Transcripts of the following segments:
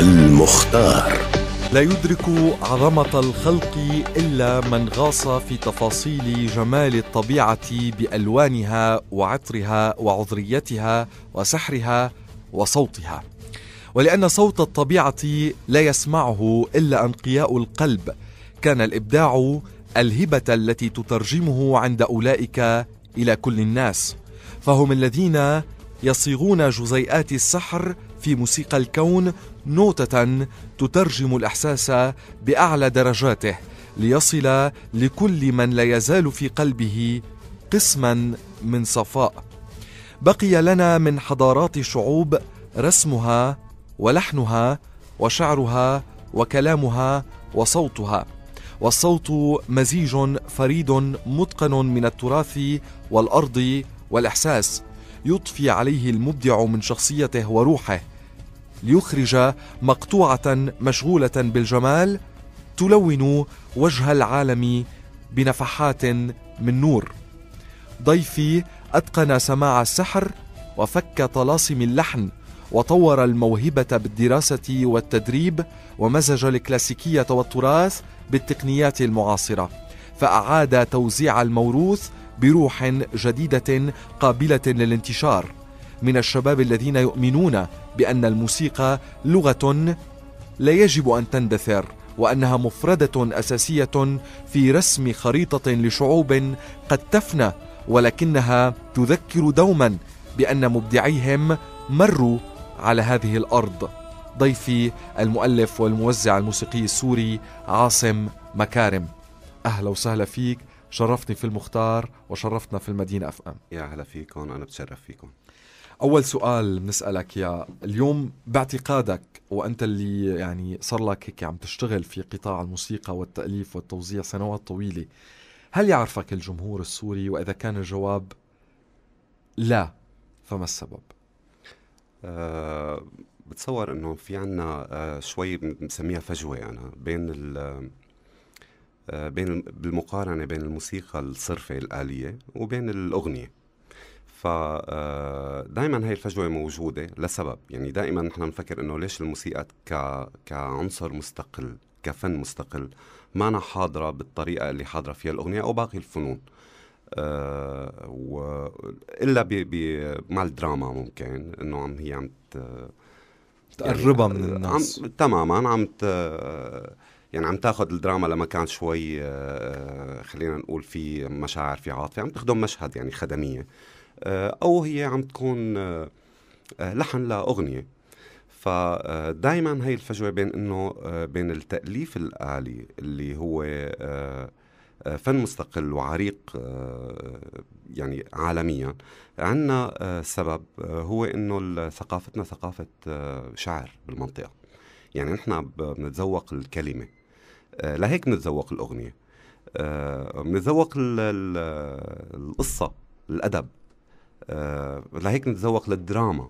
المختار لا يدرك عظمة الخلق إلا من غاص في تفاصيل جمال الطبيعة بألوانها وعطرها وعذريتها وسحرها وصوتها ولأن صوت الطبيعة لا يسمعه إلا أنقياء القلب كان الإبداع الهبة التي تترجمه عند أولئك إلى كل الناس فهم الذين يصيغون جزيئات السحر في موسيقى الكون نوتة تترجم الإحساس بأعلى درجاته ليصل لكل من لا يزال في قلبه قسما من صفاء بقي لنا من حضارات الشعوب رسمها ولحنها وشعرها وكلامها وصوتها والصوت مزيج فريد متقن من التراث والارض والاحساس يضفي عليه المبدع من شخصيته وروحه ليخرج مقطوعة مشغولة بالجمال تلون وجه العالم بنفحات من نور. ضيفي أتقن سماع السحر وفك طلاسم اللحن وطور الموهبة بالدراسة والتدريب ومزج الكلاسيكية والتراث بالتقنيات المعاصرة فأعاد توزيع الموروث بروح جديدة قابلة للانتشار من الشباب الذين يؤمنون بأن الموسيقى لغة لا يجب أن تندثر وأنها مفردة أساسية في رسم خريطة لشعوب قد تفنى ولكنها تذكر دوما بأن مبدعيهم مروا على هذه الأرض ضيفي المؤلف والموزع الموسيقي السوري عاصم مكارم أهلا وسهلا فيك شرفتني في المختار وشرفتنا في المدينة أف أم يا أهلا فيكم أنا بتشرف فيكم اول سؤال بنسالك يا اليوم باعتقادك وانت اللي يعني صار لك هيك عم تشتغل في قطاع الموسيقى والتاليف والتوزيع سنوات طويله هل يعرفك الجمهور السوري واذا كان الجواب لا فما السبب أه بتصور انه في عنا أه شوي بسميها فجوه انا يعني بين ال آه، بين بالمقارنه بين الموسيقى الصرفه الاليه وبين الاغنيه فدائما آه، هي الفجوه موجوده لسبب يعني دائما نحن بنفكر انه ليش الموسيقى ك... كعنصر مستقل كفن مستقل ما أنا حاضره بالطريقه اللي حاضره فيها الاغنيه او باقي الفنون أه و... الا ب... ب... مع الدراما ممكن انه عم هي عم ت... تقربها يعني من الناس عم... تماما عم ت... يعني عم تاخذ الدراما لمكان شوي آه، خلينا نقول في مشاعر في عاطفه عم تخدم مشهد يعني خدميه آه، او هي عم تكون آه، آه، لحن لاغنيه فدائما هي الفجوه بين انه بين التاليف الالي اللي هو فن مستقل وعريق يعني عالميا عندنا سبب هو انه ثقافتنا ثقافه شعر بالمنطقه يعني نحن بنتذوق الكلمه لهيك بنتذوق الاغنيه بنتذوق القصه الادب آه، لهيك نتذوق للدراما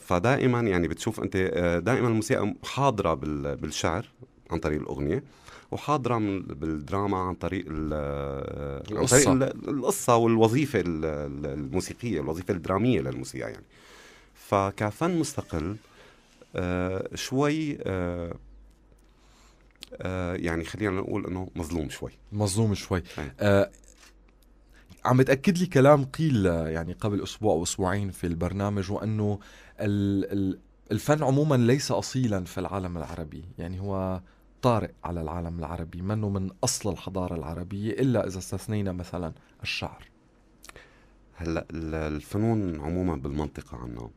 فدائما يعني بتشوف انت آه، دائما الموسيقى حاضره بالشعر عن طريق الاغنيه وحاضره من بالدراما عن طريق القصه آه، عن طريق القصه والوظيفه الموسيقيه الوظيفه الدراميه للموسيقى يعني فكفن مستقل آه شوي آه يعني خلينا نقول انه مظلوم شوي مظلوم شوي عم بتاكد لي كلام قيل يعني قبل اسبوع او اسبوعين في البرنامج وانه الفن عموما ليس اصيلا في العالم العربي يعني هو طارئ على العالم العربي منه من اصل الحضاره العربيه الا اذا استثنينا مثلا الشعر هلا الفنون عموما بالمنطقه عنا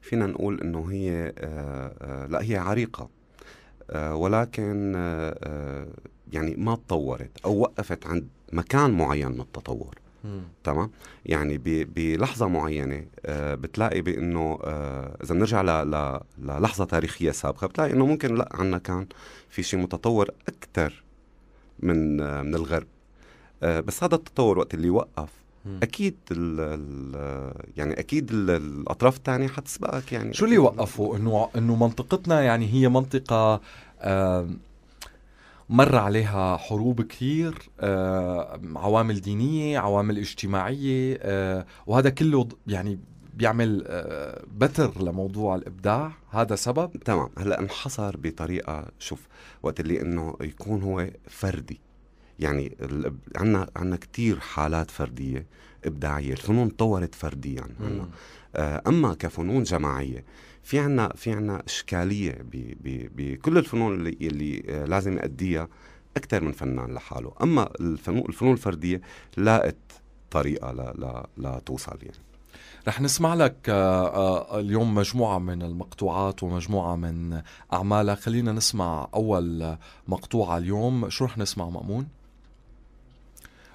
فينا نقول انه هي آه، آه، لا هي عريقه آه، ولكن يعني ما تطورت او وقفت عند مكان معين من التطور تمام يعني بلحظه معينه آه بتلاقي بانه آه اذا بنرجع للحظه تاريخيه سابقه بتلاقي انه ممكن لا عنا كان في شيء متطور اكثر من آه من الغرب آه، بس هذا التطور وقت اللي وقف اكيد الـ الـ يعني اكيد الـ الاطراف الثانيه حتسبقك يعني شو اللي وقفوا انه انه منطقتنا يعني هي منطقه مر عليها حروب كثير آه، عوامل دينيه عوامل اجتماعيه آه، وهذا كله يعني بيعمل آه، بتر لموضوع الابداع هذا سبب تمام هلا انحصر بطريقه شوف وقت اللي انه يكون هو فردي يعني عندنا عندنا كثير حالات فرديه ابداعيه الفنون طورت فرديا عنا. اما كفنون جماعيه في عنا في عنا اشكاليه بكل الفنون اللي, اللي آه، لازم يأديها اكثر من فنان لحاله اما الفنون الفنون الفرديه لاقت طريقه لا لا لتوصل يعني رح نسمع لك آه، آه، اليوم مجموعة من المقطوعات ومجموعة من أعمالك خلينا نسمع أول مقطوعة اليوم شو رح نسمع مأمون؟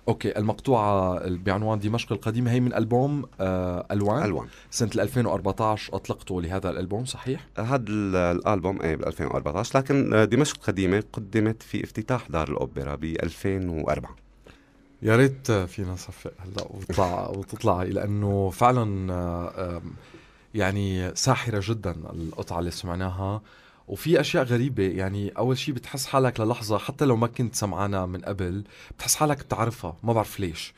اوكي المقطوعه بعنوان دمشق القديمه هي من البوم آه الوان الوان سنه 2014 اطلقته لهذا الالبوم صحيح؟ آه، هذا الالبوم ايه بال 2014 لكن آه، دمشق القديمه قدمت في افتتاح دار الاوبرا ب 2004 يا ريت آه، فينا نصفق هلا وتطلع وتطلعي لانه فعلا يعني ساحره جدا القطعه اللي سمعناها وفي اشياء غريبه يعني اول شيء بتحس حالك للحظه حتى لو ما كنت سمعانها من قبل بتحس حالك بتعرفها ما بعرف ليش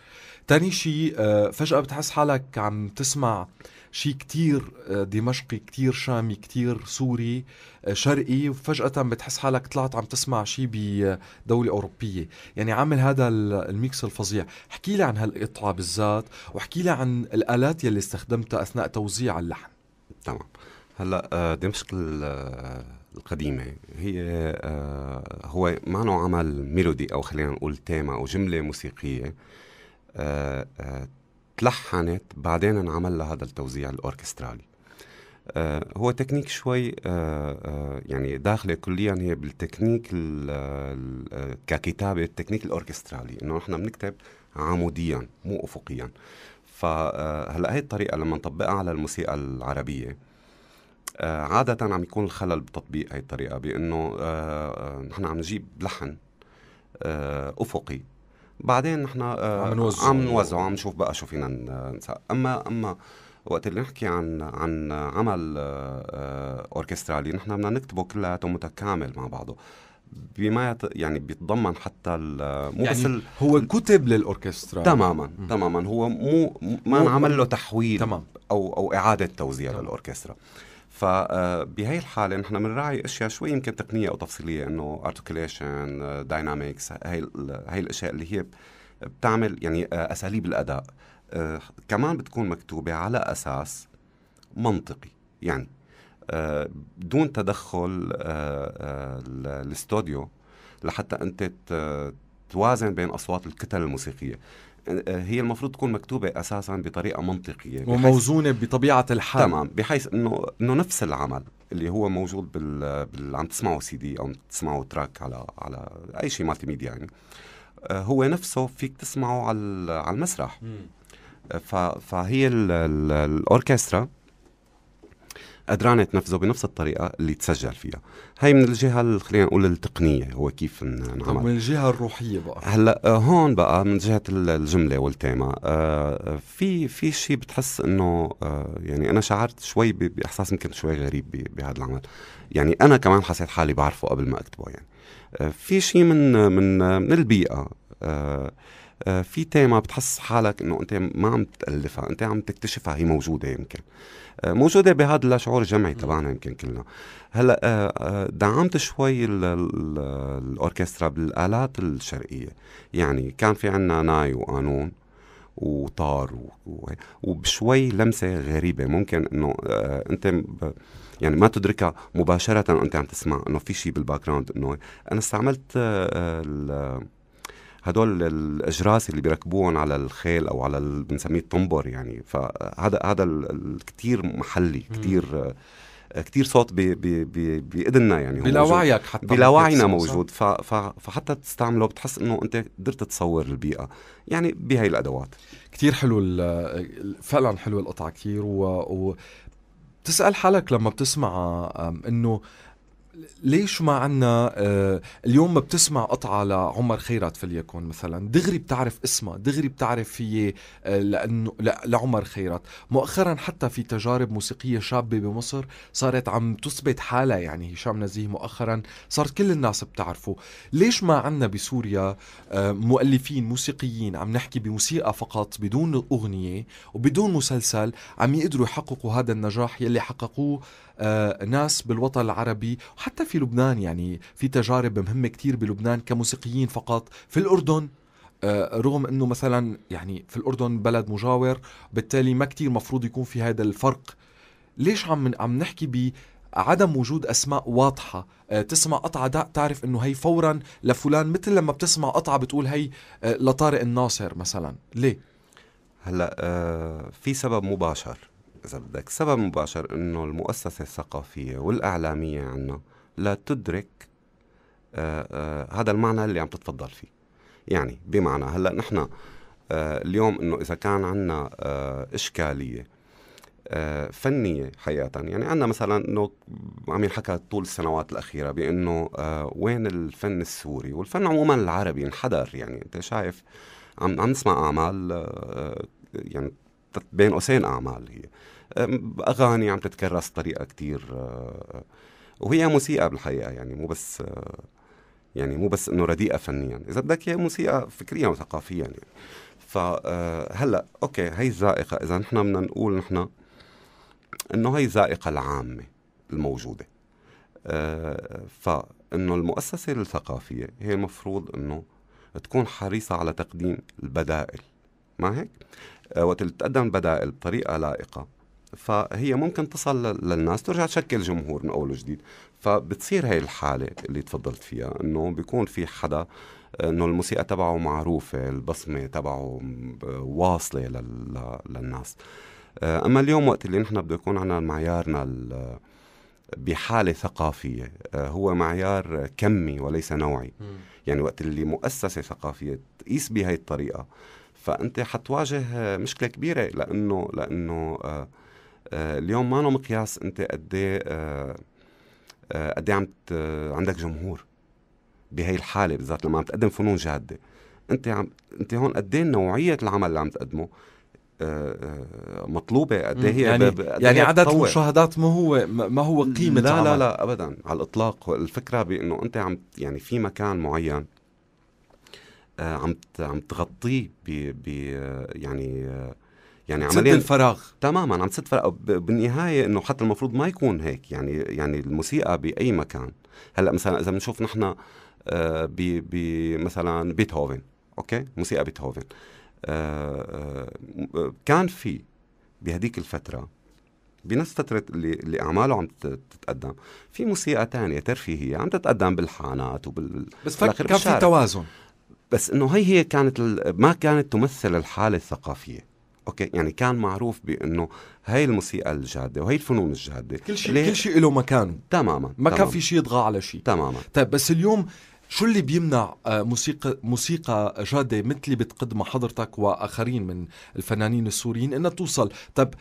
تاني شيء آه، فجاه بتحس حالك عم تسمع شيء كتير آه، دمشقي كتير شامي كتير سوري آه، شرقي وفجأة بتحس حالك طلعت عم تسمع شيء بدولة أوروبية يعني عامل هذا الميكس الفظيع احكي لي عن هالقطعة بالذات واحكي لي عن الآلات يلي استخدمتها أثناء توزيع اللحن تمام هلا آه، دمشق آه، القديمة هي آه، هو نوع عمل ميلودي أو خلينا نقول تيما أو جملة موسيقية تلحنت بعدين انعمل لها هذا التوزيع الأوركسترالي هو تكنيك شوي يعني داخلة كليا هي بالتكنيك ككتابة التكنيك الأوركسترالي إنه نحن بنكتب عموديا مو أفقيا فهلا هي الطريقة لما نطبقها على الموسيقى العربية آه، عادة عم يكون الخلل بتطبيق هاي الطريقة بأنه آه، آه، نحن عم نجيب لحن أفقي بعدين نحن عم نوزعه عم نوزعه عم نشوف بقى شو فينا نسأل. أما أما وقت اللي نحكي عن عن عمل اوركسترالي نحن بدنا نكتبه كلياته متكامل مع بعضه بما يت... يعني بيتضمن حتى مو يعني بس ال... هو كتب للاوركسترا تماما م. تماما هو مو ما انعمل له تحويل تمام. او او اعاده توزيع للاوركسترا للاوركسترا فبهي آه، الحالة نحن بنراعي اشياء شوي يمكن تقنية او تفصيلية انه ارتكيليشن آه، داينامكس هي هي الاشياء اللي هي بتعمل يعني آه، اساليب الاداء كمان بتكون مكتوبة على اساس منطقي يعني دون تدخل الاستوديو لحتى انت توازن بين اصوات الكتل الموسيقيه هي المفروض تكون مكتوبه اساسا بطريقه منطقيه وموزونه بطبيعه الحال تمام بحيث انه انه نفس العمل اللي هو موجود بال, بال... عم تسمعه سي دي او تسمعه تراك على على اي شيء مالتي ميديا يعني آه، هو نفسه فيك تسمعه على على المسرح آه، ف... فهي الاوركسترا قدران تنفذه بنفس الطريقه اللي تسجل فيها هي من الجهه خلينا نقول التقنيه هو كيف نعمل من الجهه الروحيه بقى هلا آه، هون بقى من جهه الجمله والتيمة آه، في في شيء بتحس انه آه، يعني انا شعرت شوي باحساس يمكن شوي غريب بهذا العمل يعني انا كمان حسيت حالي بعرفه قبل ما اكتبه يعني في شيء من من من البيئه آه، في تيما بتحس حالك انه انت ما عم تالفها انت عم تكتشفها هي موجوده يمكن آه، موجوده بهذا اللاشعور الجمعي تبعنا يمكن كلنا هلا آه، دعمت شوي الاوركسترا بالالات الشرقيه يعني كان في عندنا ناي وقانون وطار وبشوي لمسه غريبه ممكن انه انت يعني ما تدركها مباشره وانت عم تسمع انه في شيء بالباك جراوند انه انا استعملت هدول الاجراس اللي بيركبوهم على الخيل او على ال... بنسميه الطنبر يعني فهذا هذا ال... كثير محلي كثير كثير صوت بإذننا يعني بلا وعيك حتى بلا وعينا موجود ف... ف... فحتى تستعمله بتحس انه انت قدرت تصور البيئه يعني بهي الادوات كثير حلو ال... فعلا حلو القطعه كثير و... و... بتسال حالك لما بتسمع انه ليش ما عنا آه، اليوم ما بتسمع قطعة لعمر خيرت فليكن مثلا دغري بتعرف اسمها دغري بتعرف هي آه، لأنه لعمر خيرت مؤخرا حتى في تجارب موسيقية شابة بمصر صارت عم تثبت حالها يعني هشام نزيه مؤخرا صار كل الناس بتعرفه ليش ما عنا بسوريا آه، مؤلفين موسيقيين عم نحكي بموسيقى فقط بدون أغنية وبدون مسلسل عم يقدروا يحققوا هذا النجاح يلي حققوه آه، ناس بالوطن العربي وحتى في لبنان يعني في تجارب مهمة كتير بلبنان كموسيقيين فقط في الأردن آه، رغم انه مثلا يعني في الاردن بلد مجاور بالتالي ما كتير مفروض يكون في هذا الفرق ليش عم عم نحكي بعدم عدم وجود اسماء واضحه آه، تسمع قطعه دق تعرف انه هي فورا لفلان مثل لما بتسمع قطعه بتقول هي لطارق الناصر مثلا ليه هلا في سبب مباشر إذا بدك سبب مباشر إنه المؤسسة الثقافية والإعلامية عنا لا تدرك آآ آه، آآ آه، هذا المعنى اللي عم تتفضل فيه يعني بمعنى هلا نحن آه، اليوم انه اذا كان عندنا اشكاليه فنيه حقيقه يعني عندنا مثلا انه عم ينحكى طول السنوات الاخيره بانه وين الفن السوري والفن عموما العربي انحدر يعني انت شايف عم عم نسمع اعمال يعني بين قوسين اعمال هي اغاني عم تتكرس بطريقه كتير آه، آه، وهي موسيقى بالحقيقه يعني مو بس آه، يعني مو بس انه رديئه فنيا اذا بدك هي موسيقى فكريا وثقافيا يعني فهلا اوكي هي الذائقه اذا نحن بدنا نقول نحن انه هي الذائقه العامه الموجوده فانه المؤسسه الثقافيه هي المفروض انه تكون حريصه على تقديم البدائل ما هيك؟ وقت تقدم بدائل بطريقه لائقه فهي ممكن تصل للناس ترجع تشكل جمهور من اول وجديد فبتصير هاي الحاله اللي تفضلت فيها انه بيكون في حدا انه الموسيقى تبعه معروفه البصمه تبعه واصله للناس آه، اما اليوم وقت اللي نحن بده يكون عنا معيارنا بحاله ثقافيه آه، هو معيار كمي وليس نوعي يعني وقت اللي مؤسسه ثقافيه تقيس بهي الطريقه فانت حتواجه مشكله كبيره لانه لانه آه آه، اليوم ما له مقياس انت قد ايه آه، آه، قد إيه عم عندك جمهور بهي الحاله بالذات لما عم تقدم فنون جاده انت عم انت هون قد ايه نوعيه العمل اللي عم تقدمه مطلوبه قد إيه هي يعني, يعني إيه عدد المشاهدات ما هو ما هو قيمه لا عمل. لا لا ابدا على الاطلاق الفكره بانه انت عم يعني في مكان معين عم عم تغطيه ب يعني يعني عمليا الفراغ تماما عم تسد فراغ بالنهايه انه حتى المفروض ما يكون هيك يعني يعني الموسيقى باي مكان هلا مثلا اذا بنشوف نحن آه، ب ب مثلا بيتهوفن اوكي موسيقى بيتهوفن آه، آه، كان في بهديك الفتره بنفس فترة اللي, اللي أعماله عم تتقدم في موسيقى تانية ترفيهية عم تتقدم بالحانات وبال بس كان في توازن بس انه هي هي كانت ما كانت تمثل الحالة الثقافية اوكي يعني كان معروف بانه هي الموسيقى الجاده وهي الفنون الجاده كل شيء كل شيء له مكانه تماما ما كان في شيء يطغى على شيء تماما طيب بس اليوم شو اللي بيمنع آه، موسيقى موسيقى جاده مثل اللي بتقدمها حضرتك واخرين من الفنانين السوريين انها توصل طب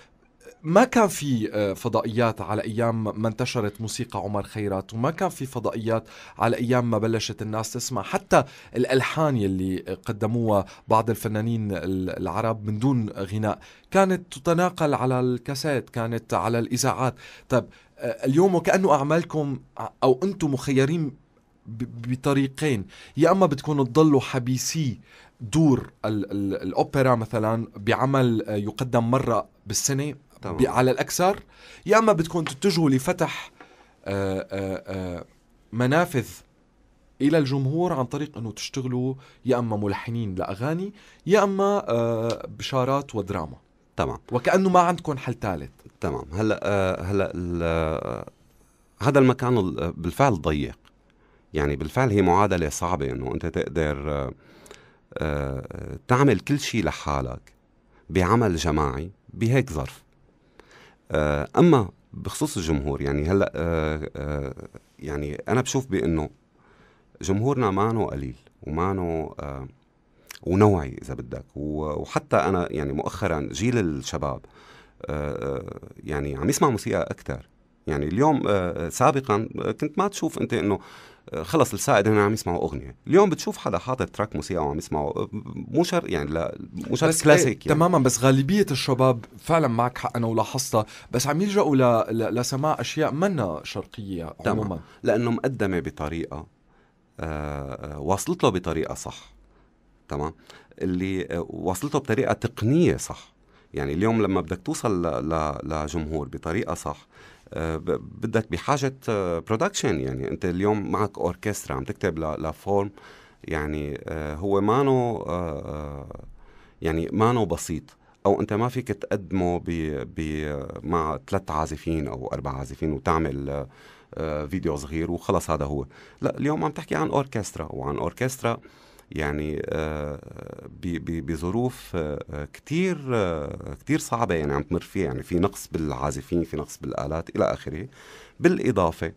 ما كان في آه، فضائيات على ايام ما انتشرت موسيقى عمر خيرات وما كان في فضائيات على ايام ما بلشت الناس تسمع حتى الالحان يلي قدموها بعض الفنانين العرب من دون غناء كانت تتناقل على الكاسيت كانت على الاذاعات طيب آه، اليوم وكانه اعمالكم او انتم مخيرين بطريقين يا اما بتكونوا تضلوا حبيسي دور الاوبرا مثلا بعمل آه، يقدم مره بالسنه طبعا. على الاكثر يا اما بدكم تتجهوا لفتح آآ آه، آآ آه، آه، منافذ الى الجمهور عن طريق انه تشتغلوا يا اما ملحنين لاغاني يا اما بشارات ودراما تمام وكانه ما عندكم حل ثالث تمام هلا هلا هذا المكان بالفعل ضيق يعني بالفعل هي معادله صعبه انه انت تقدر تعمل كل شيء لحالك بعمل جماعي بهيك ظرف آه، اما بخصوص الجمهور يعني هلا آه، آه، يعني انا بشوف بانه جمهورنا معنه قليل ومعنه ونوعي اذا بدك وحتى انا يعني مؤخرا جيل الشباب يعني عم يسمع موسيقى اكثر يعني اليوم سابقا كنت ما تشوف انت انه خلص السائد هنا عم يسمعوا اغنيه اليوم بتشوف حدا حاطط تراك موسيقى وعم يسمعوا مو شرط يعني لا مو شرط كلاسيك يعني. تماما بس غالبيه الشباب فعلا معك حق انا ولاحظتها بس عم يلجأوا ل... ل... لسماع اشياء منا شرقيه عموما لانه مقدمه بطريقه آه... آه، واصلت له بطريقه صح تمام اللي آه، واصلته بطريقه تقنيه صح يعني اليوم لما بدك توصل ل... ل... لجمهور بطريقه صح بدك بحاجه برودكشن آه, يعني انت اليوم معك اوركسترا عم تكتب لفورم يعني آه، هو مانو آه، يعني مانو بسيط او انت ما فيك تقدمه ب ب مع ثلاث عازفين او اربع عازفين وتعمل فيديو صغير وخلص هذا هو لا اليوم عم تحكي عن اوركسترا وعن اوركسترا آه يعني آه، بظروف آه، كتير آه، كتير صعبة يعني عم تمر فيها يعني في نقص بالعازفين في نقص بالآلات إلى آخره بالإضافة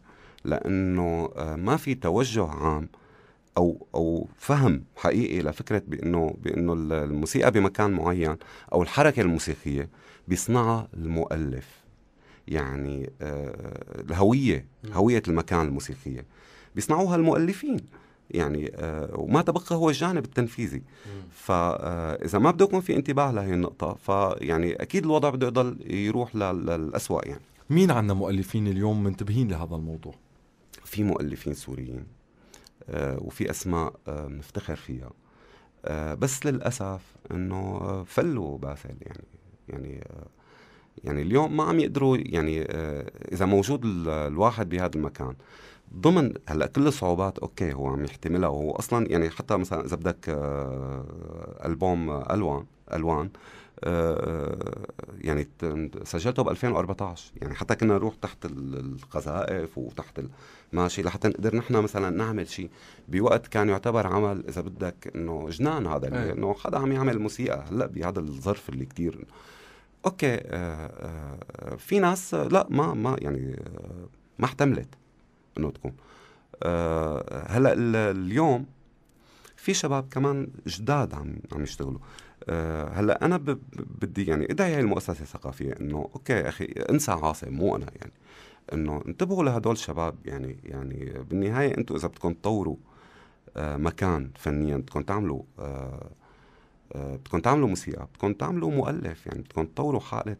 لأنه ما في توجه عام او او فهم حقيقي لفكره بانه بانه الموسيقى بمكان معين او الحركه الموسيقيه بيصنعها المؤلف يعني الهويه هويه المكان الموسيقيه بيصنعوها المؤلفين يعني آه، وما تبقى هو الجانب التنفيذي فاذا آه، ما بده يكون في انتباه لهي النقطه فيعني اكيد الوضع بده يضل يروح للأسوأ يعني مين عندنا مؤلفين اليوم منتبهين لهذا الموضوع في مؤلفين سوريين آه، وفي اسماء بنفتخر فيها بس للاسف انه فلوا باسل يعني يعني يعني اليوم ما عم يقدروا يعني اذا موجود الواحد بهذا المكان ضمن هلا كل الصعوبات اوكي هو عم يحتملها وهو اصلا يعني حتى مثلا اذا بدك آه، البوم الوان الوان آه، آه، يعني سجلته ب 2014 يعني حتى كنا نروح تحت القذائف وتحت ماشي لحتى نقدر نحن مثلا نعمل شيء بوقت كان يعتبر عمل اذا بدك انه جنان هذا انه انه حدا عم يعمل موسيقى هلا بهذا الظرف اللي كثير اوكي في ناس لا ما ما يعني ما احتملت تكون أه هلا اليوم في شباب كمان جداد عم عم يشتغلوا أه هلا انا بدي يعني ادعي هاي المؤسسه الثقافيه انه اوكي اخي انسى عاصم مو انا يعني انه انتبهوا لهدول الشباب يعني يعني بالنهايه انتم اذا بدكم تطوروا أه مكان فنيا بدكم تعملوا آه،, أه بدكم تعملوا موسيقى بدكم تعملوا مؤلف يعني بدكم تطوروا حالة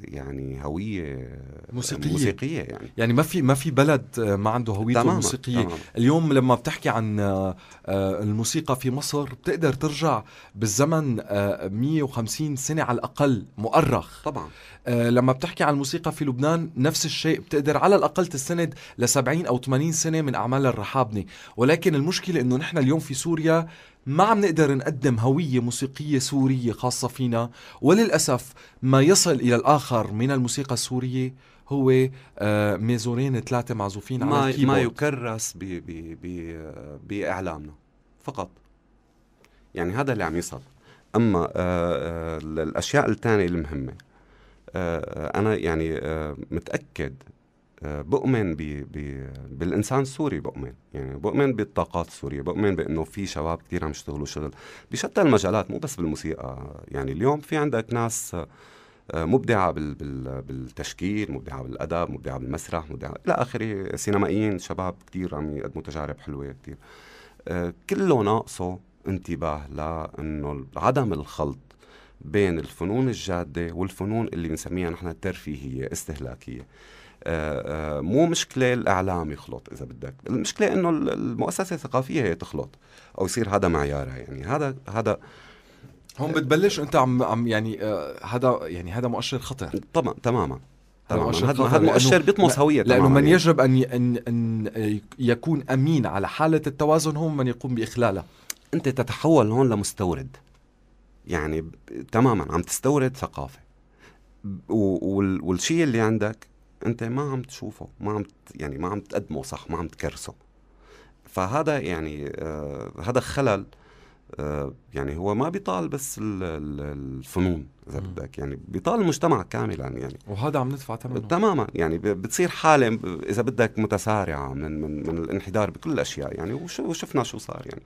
يعني هويه موسيقيه موسيقيه يعني يعني ما في ما في بلد ما عنده هويته تماما الموسيقيه تماما. اليوم لما بتحكي عن آه، آه، الموسيقى في مصر بتقدر ترجع بالزمن 150 آه، سنه على الاقل مؤرخ طبعا لما بتحكي عن الموسيقى في لبنان نفس الشيء بتقدر على الاقل تستند ل 70 او 80 سنه من اعمال الرحابني ولكن المشكله انه نحن اليوم في سوريا ما عم نقدر نقدم هوية موسيقية سورية خاصة فينا وللأسف ما يصل إلى الآخر من الموسيقى السورية هو آه، ميزورين ثلاثة معزوفين على ما الكيبورد ما يكرس بي بي بي آه، بإعلامنا فقط يعني هذا اللي عم يصل أما آه، الأشياء الثانية المهمة أنا يعني متأكد بؤمن بي بي بالانسان السوري بؤمن يعني بؤمن بالطاقات السوريه بؤمن بانه في شباب كثير عم يشتغلوا شغل بشتى المجالات مو بس بالموسيقى يعني اليوم في عندك ناس آه، مبدعه بال بال بالتشكيل مبدعه بالادب مبدعه بالمسرح مبدعه الى اخره سينمائيين شباب كثير عم يقدموا تجارب حلوه كثير آه، كله ناقصه انتباه لانه عدم الخلط بين الفنون الجادة والفنون اللي بنسميها نحن الترفيهية استهلاكية آه، آه، مو مشكلة الإعلام يخلط إذا بدك المشكلة إنه المؤسسة الثقافية هي تخلط أو يصير هذا معيارها يعني هذا هذا هون بتبلش انت عم عم يعني آه، هذا يعني هذا مؤشر خطر طبعا تماما تماما هذا المؤشر بيطمس هوية لأنه من يجب أن, أن, أن يكون أمين على حالة التوازن هو من يقوم بإخلالها أنت تتحول هون لمستورد يعني تماما عم تستورد ثقافه والشيء اللي عندك انت ما عم تشوفه ما عم يعني ما عم تقدمه صح ما عم تكرسه فهذا يعني آه هذا خلل آه، يعني هو ما بيطال بس الفنون اذا بدك يعني بيطال المجتمع كاملا يعني وهذا عم ندفع ثمنه تماما يعني بتصير حاله اذا بدك متسارعه من من, من الانحدار بكل الاشياء يعني وشفنا شو صار يعني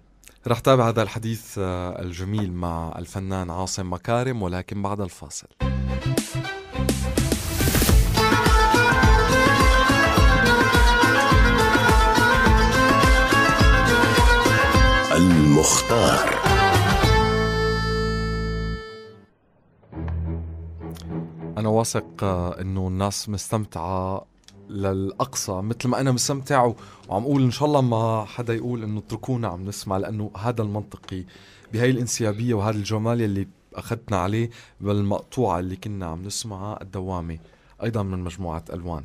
رح تابع هذا الحديث آه، الجميل مع الفنان عاصم مكارم ولكن بعد الفاصل المختار أنا واثق آه، أنه الناس مستمتعة للاقصى مثل ما انا مستمتع وعم اقول ان شاء الله ما حدا يقول انه اتركونا عم نسمع لانه هذا المنطقي بهي الانسيابيه وهذا الجمال اللي اخذتنا عليه بالمقطوعه اللي كنا عم نسمعها الدوامه ايضا من مجموعه الوان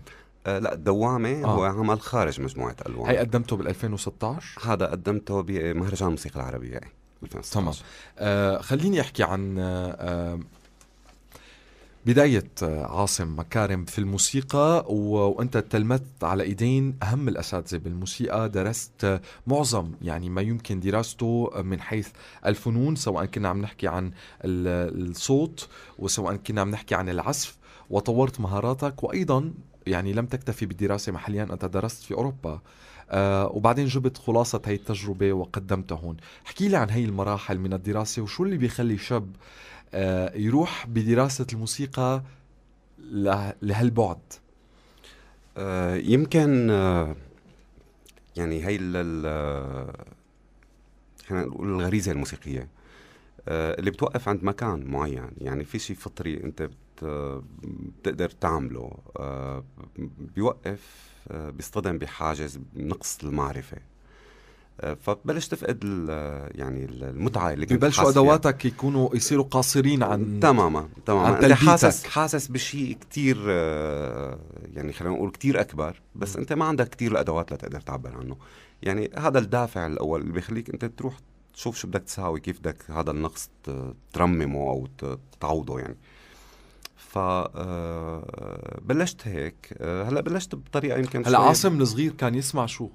آه لا الدوامه آه. هو عمل خارج مجموعه الوان هي قدمته بال 2016 هذا قدمته بمهرجان الموسيقى العربيه يعني 2016 تمام آه خليني احكي عن آه, آه، بداية آه، عاصم مكارم في الموسيقى و... وأنت تلمذت على إيدين أهم الأساتذة بالموسيقى درست آه، معظم يعني ما يمكن دراسته آه، من حيث الفنون سواء كنا عم نحكي عن الصوت وسواء كنا عم نحكي عن العزف وطورت مهاراتك وأيضا يعني لم تكتفي بالدراسة محليا أنت درست في أوروبا آه وبعدين جبت خلاصة هاي التجربة وقدمتها هون احكي لي عن هاي المراحل من الدراسة وشو اللي بيخلي شاب آه، يروح بدراسة الموسيقى لهالبعد آه، يمكن آه، يعني هي خلينا نقول الغريزه الموسيقيه اللي بتوقف عند مكان معين يعني في شيء فطري انت بتقدر تعمله بيوقف بيصطدم بحاجز نقص المعرفه فبلش تفقد يعني المتعه اللي كنت ببلشوا ادواتك يكونوا يصيروا قاصرين عن تماما تماما عن انت حاسس حاسس بشيء كثير آه، يعني خلينا نقول كثير اكبر بس انت ما عندك كثير الادوات لتقدر تعبر عنه يعني هذا الدافع الاول اللي بيخليك انت تروح تشوف شو بدك تساوي كيف بدك هذا النقص ترممه او تعوضه يعني ف آه، بلشت هيك آه، هلا بلشت بطريقه يمكن هلا عاصم الصغير كان يسمع شو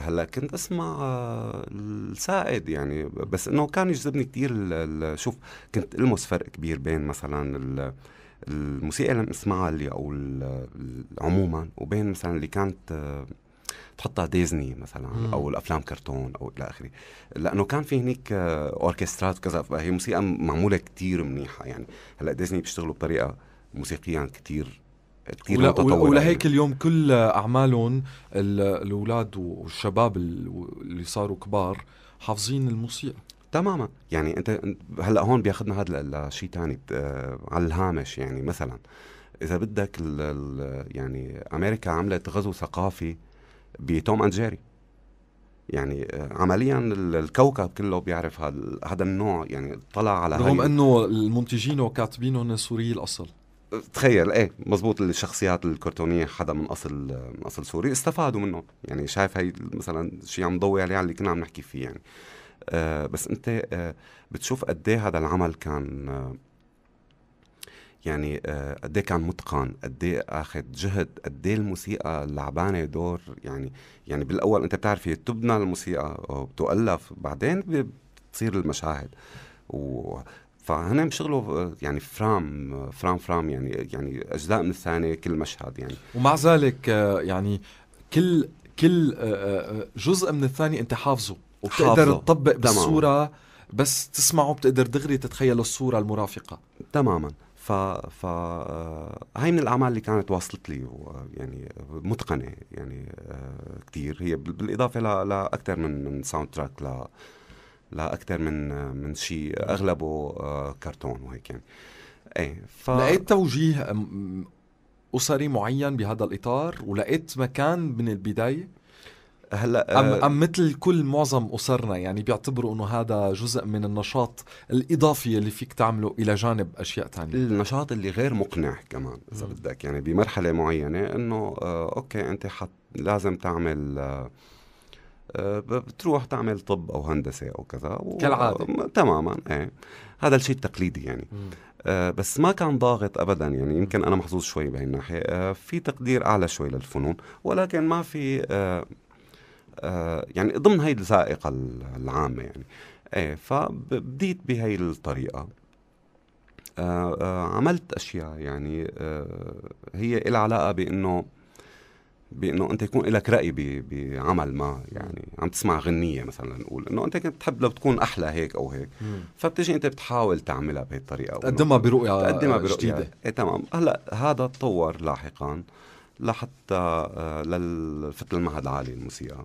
هلا كنت اسمع آه، السائد يعني بس انه كان يجذبني كثير شوف كنت المس فرق كبير بين مثلا الموسيقى اللي بنسمعها اللي او عموما وبين مثلا اللي كانت آه، تحطها ديزني مثلا مم. او الافلام كرتون او الى اخره لانه كان في هنيك آه، اوركسترات وكذا فهي موسيقى معموله كتير منيحه يعني هلا ديزني بيشتغلوا بطريقه موسيقيا كتير كثير متطوره يعني. ولهيك اليوم كل اعمالهم الاولاد والشباب اللي صاروا كبار حافظين الموسيقى تماما يعني انت هلا هون بياخذنا هذا لشيء ثاني على الهامش يعني مثلا اذا بدك الـ الـ يعني امريكا عملت غزو ثقافي بتوم اند جيري يعني آه، عمليا الكوكب كله بيعرف هذا النوع يعني طلع على رغم انه المنتجين وكاتبينهم سوري الاصل تخيل ايه مزبوط الشخصيات الكرتونيه حدا من اصل من اصل سوري استفادوا منه يعني شايف هي مثلا شيء عم ضوي عليه على اللي كنا عم نحكي فيه يعني آه بس انت آه بتشوف قد ايه هذا العمل كان آه يعني آه، قد ايه كان متقن قد ايه اخذ جهد قد ايه الموسيقى لعبانه دور يعني يعني بالاول انت بتعرفي تبنى الموسيقى وبتؤلف بعدين بتصير المشاهد و فهنا بيشتغلوا يعني فرام فرام فرام يعني يعني اجزاء من الثانيه كل مشهد يعني ومع ذلك يعني كل كل آه، آه، جزء من الثاني انت حافظه وبتقدر تطبق بالصوره بس تسمعه بتقدر دغري تتخيل الصوره المرافقه تماما ف ف آه، هاي من الاعمال اللي كانت واصلت لي يعني متقنه يعني كثير هي بالاضافه لاكثر من ساوند تراك ل لاكثر من من شيء اغلبه آه، كرتون وهيك يعني ايه ف... لقيت توجيه اسري معين بهذا الاطار ولقيت مكان من البدايه هلا آه، أم, أم مثل كل معظم أسرنا يعني بيعتبروا إنه هذا جزء من النشاط الإضافي اللي فيك تعمله إلى جانب أشياء ثانيه النشاط اللي غير مقنع كمان إذا بدك يعني بمرحلة معينة إنه آه، أوكي أنت حت لازم تعمل آه آه، بتروح تعمل طب او هندسه او كذا و... كالعاده تماما ايه هذا الشيء التقليدي يعني آه بس ما كان ضاغط ابدا يعني يمكن انا محظوظ شوي بهي الناحيه آه في تقدير اعلى شوي للفنون ولكن ما في آه آه يعني ضمن هي الذائقه العامه يعني ايه فبديت بهي الطريقه آه آه عملت اشياء يعني آه هي لها علاقه بانه بانه انت يكون لك راي بعمل ما يعني عم تسمع غنيه مثلا نقول انه انت كنت بتحب لو تكون احلى هيك او هيك فبتجي انت بتحاول تعملها بهي الطريقه تقدمها برؤيه تقدمها برؤيه جديده اي تمام هلا هذا تطور لاحقا لحتى آه، للفتره المعهد العالي للموسيقى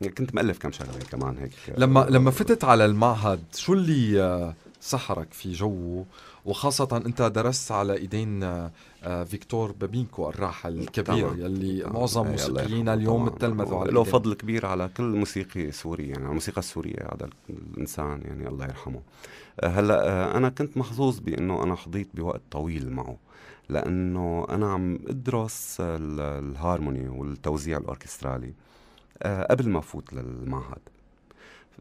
يعني كنت مألف كم شغله كمان هيك لما لما فتت على المعهد شو اللي آه، سحرك في جوه وخاصة أنت درست على إيدين آه، فيكتور بابينكو الراحل الكبير طبعا. يلي معظم موسيقيين اليوم تلمذوا على له فضل كبير على كل موسيقي سوري يعني على الموسيقى السورية هذا الإنسان يعني الله يرحمه آه، هلا آه، أنا كنت محظوظ بأنه أنا حضيت بوقت طويل معه لأنه أنا عم أدرس الهارموني والتوزيع الأوركسترالي قبل ما أفوت للمعهد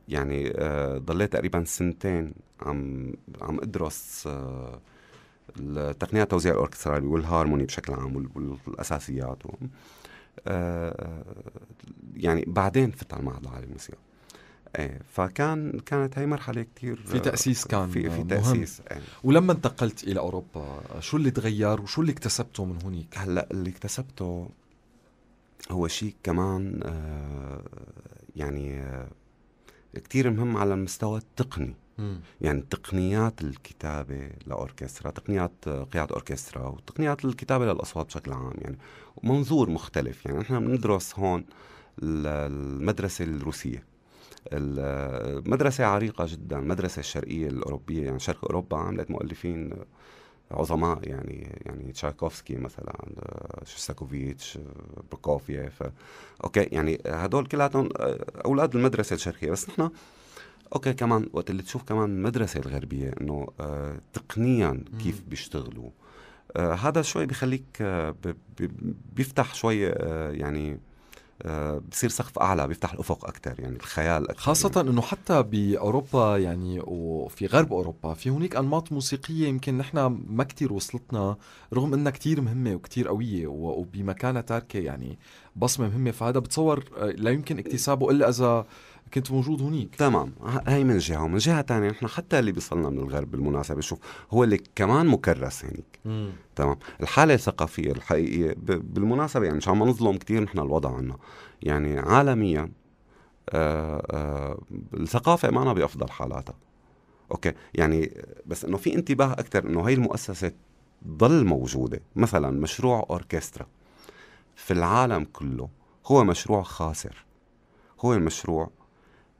يعني آه، ضليت تقريبا سنتين عم عم ادرس التقنية آه، التوزيع الاوركسترالي والهارموني بشكل عام والاساسيات و... آه، يعني بعدين فت على المعهد العالي للموسيقى ايه فكان كانت هي مرحله كثير في تاسيس كان في, في تاسيس مهم. ايه. ولما انتقلت الى اوروبا شو اللي تغير وشو اللي اكتسبته من هونيك هلا اللي اكتسبته هو شيء كمان آه يعني آه كتير مهم على المستوى التقني مم. يعني تقنيات الكتابة لأوركسترا تقنيات قيادة أوركسترا وتقنيات الكتابة للأصوات بشكل عام يعني منظور مختلف يعني نحن بندرس هون المدرسة الروسية المدرسة عريقة جدا المدرسة الشرقية الأوروبية يعني شرق أوروبا عملت مؤلفين عظماء يعني يعني تشايكوفسكي مثلا آه، شوستاكوفيتش آه، بروكوفيف آه، اوكي يعني هدول كلياتهم اولاد المدرسه الشرقيه بس نحن اوكي كمان وقت اللي تشوف كمان المدرسه الغربيه انه تقنيا كيف بيشتغلوا هذا شوي بخليك بيفتح شوي يعني آه، بصير سقف اعلى بيفتح الافق اكثر يعني الخيال أكتر خاصه يعني. انه حتى باوروبا يعني وفي غرب اوروبا في هناك انماط موسيقيه يمكن نحن ما كتير وصلتنا رغم انها كتير مهمه وكتير قويه وبمكانها تاركه يعني بصمه مهمه فهذا بتصور آه، لا يمكن اكتسابه الا اذا كنت موجود هنيك تمام هاي من جهه ومن جهه ثانيه نحن حتى اللي بيصلنا من الغرب بالمناسبه شوف هو اللي كمان مكرس هنيك تمام الحاله الثقافيه الحقيقيه بالمناسبه يعني مشان ما نظلم كثير نحن الوضع عنا يعني عالميا آآ آه، آآ آه، الثقافه مانا بافضل حالاتها اوكي يعني بس انه في انتباه اكثر انه هي المؤسسه ضل موجوده مثلا مشروع اوركسترا في العالم كله هو مشروع خاسر هو المشروع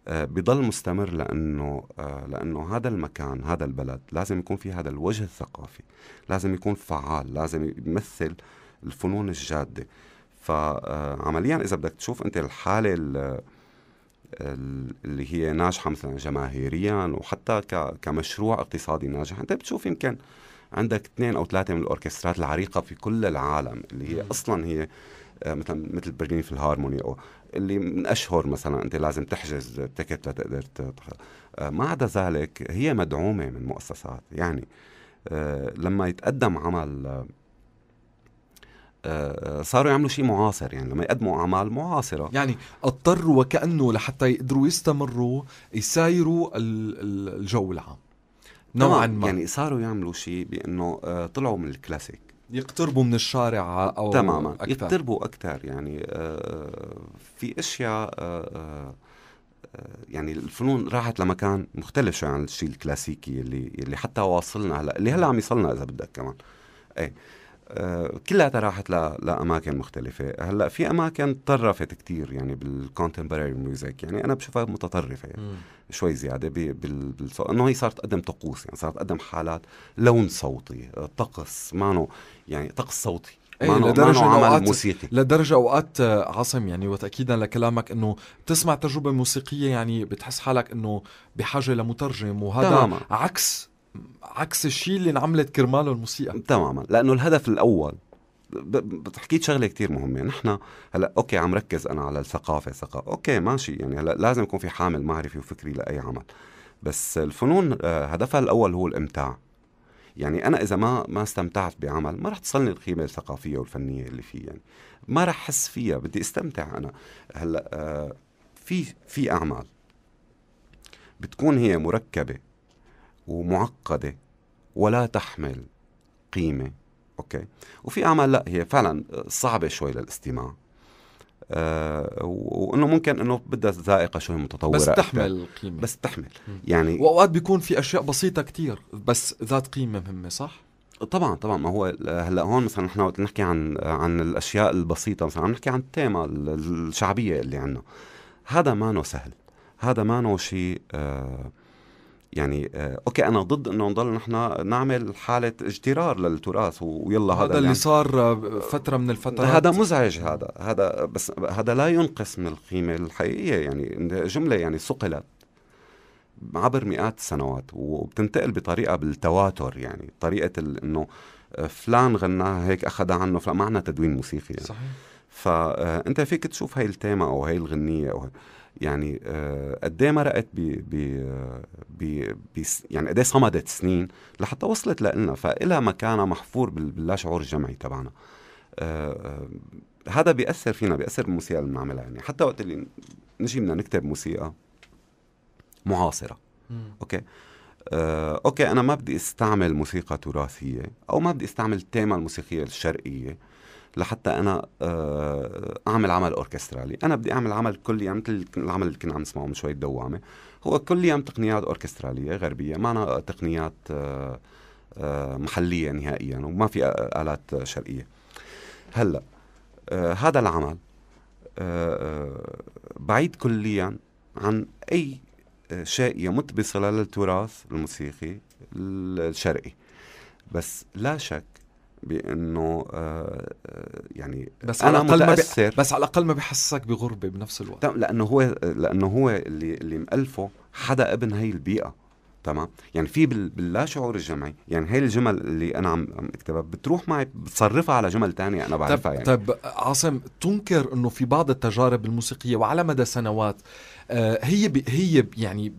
آه، بضل مستمر لانه آه، لانه هذا المكان هذا البلد لازم يكون في هذا الوجه الثقافي لازم يكون فعال لازم يمثل الفنون الجاده فعمليا آه، اذا بدك تشوف انت الحاله اللي هي ناجحه مثلا جماهيريا وحتى كمشروع اقتصادي ناجح انت بتشوف يمكن عندك اثنين او ثلاثه من الاوركسترات العريقه في كل العالم اللي هي اصلا هي آه، مثلا مثل برلين في الهارموني او اللي من اشهر مثلا انت لازم تحجز تيكت لتقدر آه، ما عدا ذلك هي مدعومه من مؤسسات يعني آه، لما يتقدم عمل صاروا يعملوا شيء معاصر يعني لما يقدموا اعمال معاصره يعني اضطروا وكانه لحتى يقدروا يستمروا يسايروا الجو العام نوعا ما يعني صاروا يعملوا شيء بانه طلعوا من الكلاسيك يقتربوا من الشارع او تماما أكثر. يقتربوا اكثر يعني آه، في اشياء آه، آه، يعني الفنون راحت لمكان مختلف شوي عن الشيء الكلاسيكي اللي اللي حتى واصلنا هلا اللي هلا عم يصلنا اذا بدك كمان ايه آه، كلها راحت لاماكن مختلفه هلا في اماكن تطرفت كثير يعني بالكونتمبرري ميوزك يعني انا بشوفها متطرفه يعني شوي زياده بالصوت انه هي صارت تقدم طقوس يعني صارت تقدم حالات لون صوتي طقس مانو يعني طقس صوتي أي مانو لدرجة مانو عمل أوقات موسيقي لدرجة أوقات آه، عاصم يعني وتأكيدا لكلامك أنه بتسمع تجربة موسيقية يعني بتحس حالك أنه بحاجة لمترجم وهذا تماما. عكس عكس الشيء اللي انعملت كرماله الموسيقى تماما لانه الهدف الاول حكيت شغله كتير مهمه نحن هلا اوكي عم ركز انا على الثقافه ثقافه اوكي ماشي يعني هلا لازم يكون في حامل معرفي وفكري لاي عمل بس الفنون آه، هدفها الاول هو الامتاع يعني انا اذا ما ما استمتعت بعمل ما رح تصلني القيمه الثقافيه والفنيه اللي فيه يعني ما رح احس فيها بدي استمتع انا هلا آه، في في اعمال بتكون هي مركبه ومعقدة ولا تحمل قيمة أوكي وفي أعمال لا هي فعلا صعبة شوي للاستماع آه وانه ممكن انه بدها ذائقه شوي متطوره بس تحمل قيمه بس تحمل يعني واوقات بيكون في اشياء بسيطه كتير بس ذات قيمه مهمه صح؟ طبعا طبعا ما هو هلا هون مثلا نحن وقت نحكي عن عن الاشياء البسيطه مثلا عم نحكي عن التيمة الشعبيه اللي عندنا هذا ما سهل هذا ما شيء آه يعني آه، اوكي انا ضد انه نضل نحن نعمل حاله اجترار للتراث ويلا هذا, اللي يعني صار آه، فتره من الفترات هذا مزعج هذا هذا بس هذا لا ينقص من القيمه الحقيقيه يعني جمله يعني صقلت عبر مئات السنوات وبتنتقل بطريقه بالتواتر يعني طريقه انه آه، فلان غناها هيك اخذها عنه فما معنى تدوين موسيقي يعني. صحيح فانت فيك تشوف هاي التيمه او هاي الغنيه او هاي يعني آه، قد ايه مرقت ب ب يعني قد ايه صمدت سنين لحتى وصلت لنا فإلها مكانه محفور باللا شعور الجمعي تبعنا آه، آه، هذا بيأثر فينا بيأثر بالموسيقى اللي بنعملها يعني حتى وقت اللي نجي بدنا نكتب موسيقى معاصره اوكي اوكي انا ما بدي استعمل موسيقى تراثيه او ما بدي استعمل التيمه الموسيقيه الشرقيه لحتى انا آه، اعمل عمل اوركسترالي انا بدي اعمل عمل كليا مثل العمل اللي كنا عم نسمعه من شوي الدوامه هو كليا تقنيات اوركستراليه غربيه معنا تقنيات آه، آه، محليه نهائيا وما في الات شرقيه هلا هذا العمل بعيد كليا عن اي شيء يمت بصله للتراث الموسيقي الشرقي بس لا شك بانه آه، آه، يعني بس انا على الاقل متأثر بس على الاقل ما بحسك بغربه بنفس الوقت لانه هو لانه هو اللي اللي مألفه حدا ابن هي البيئه تمام يعني في باللا شعور الجمعي يعني هاي الجمل اللي انا عم اكتبها بتروح معي بتصرفها على جمل تانية انا بعرفها يعني طيب عاصم تنكر انه في بعض التجارب الموسيقيه وعلى مدى سنوات آه، هي هي يعني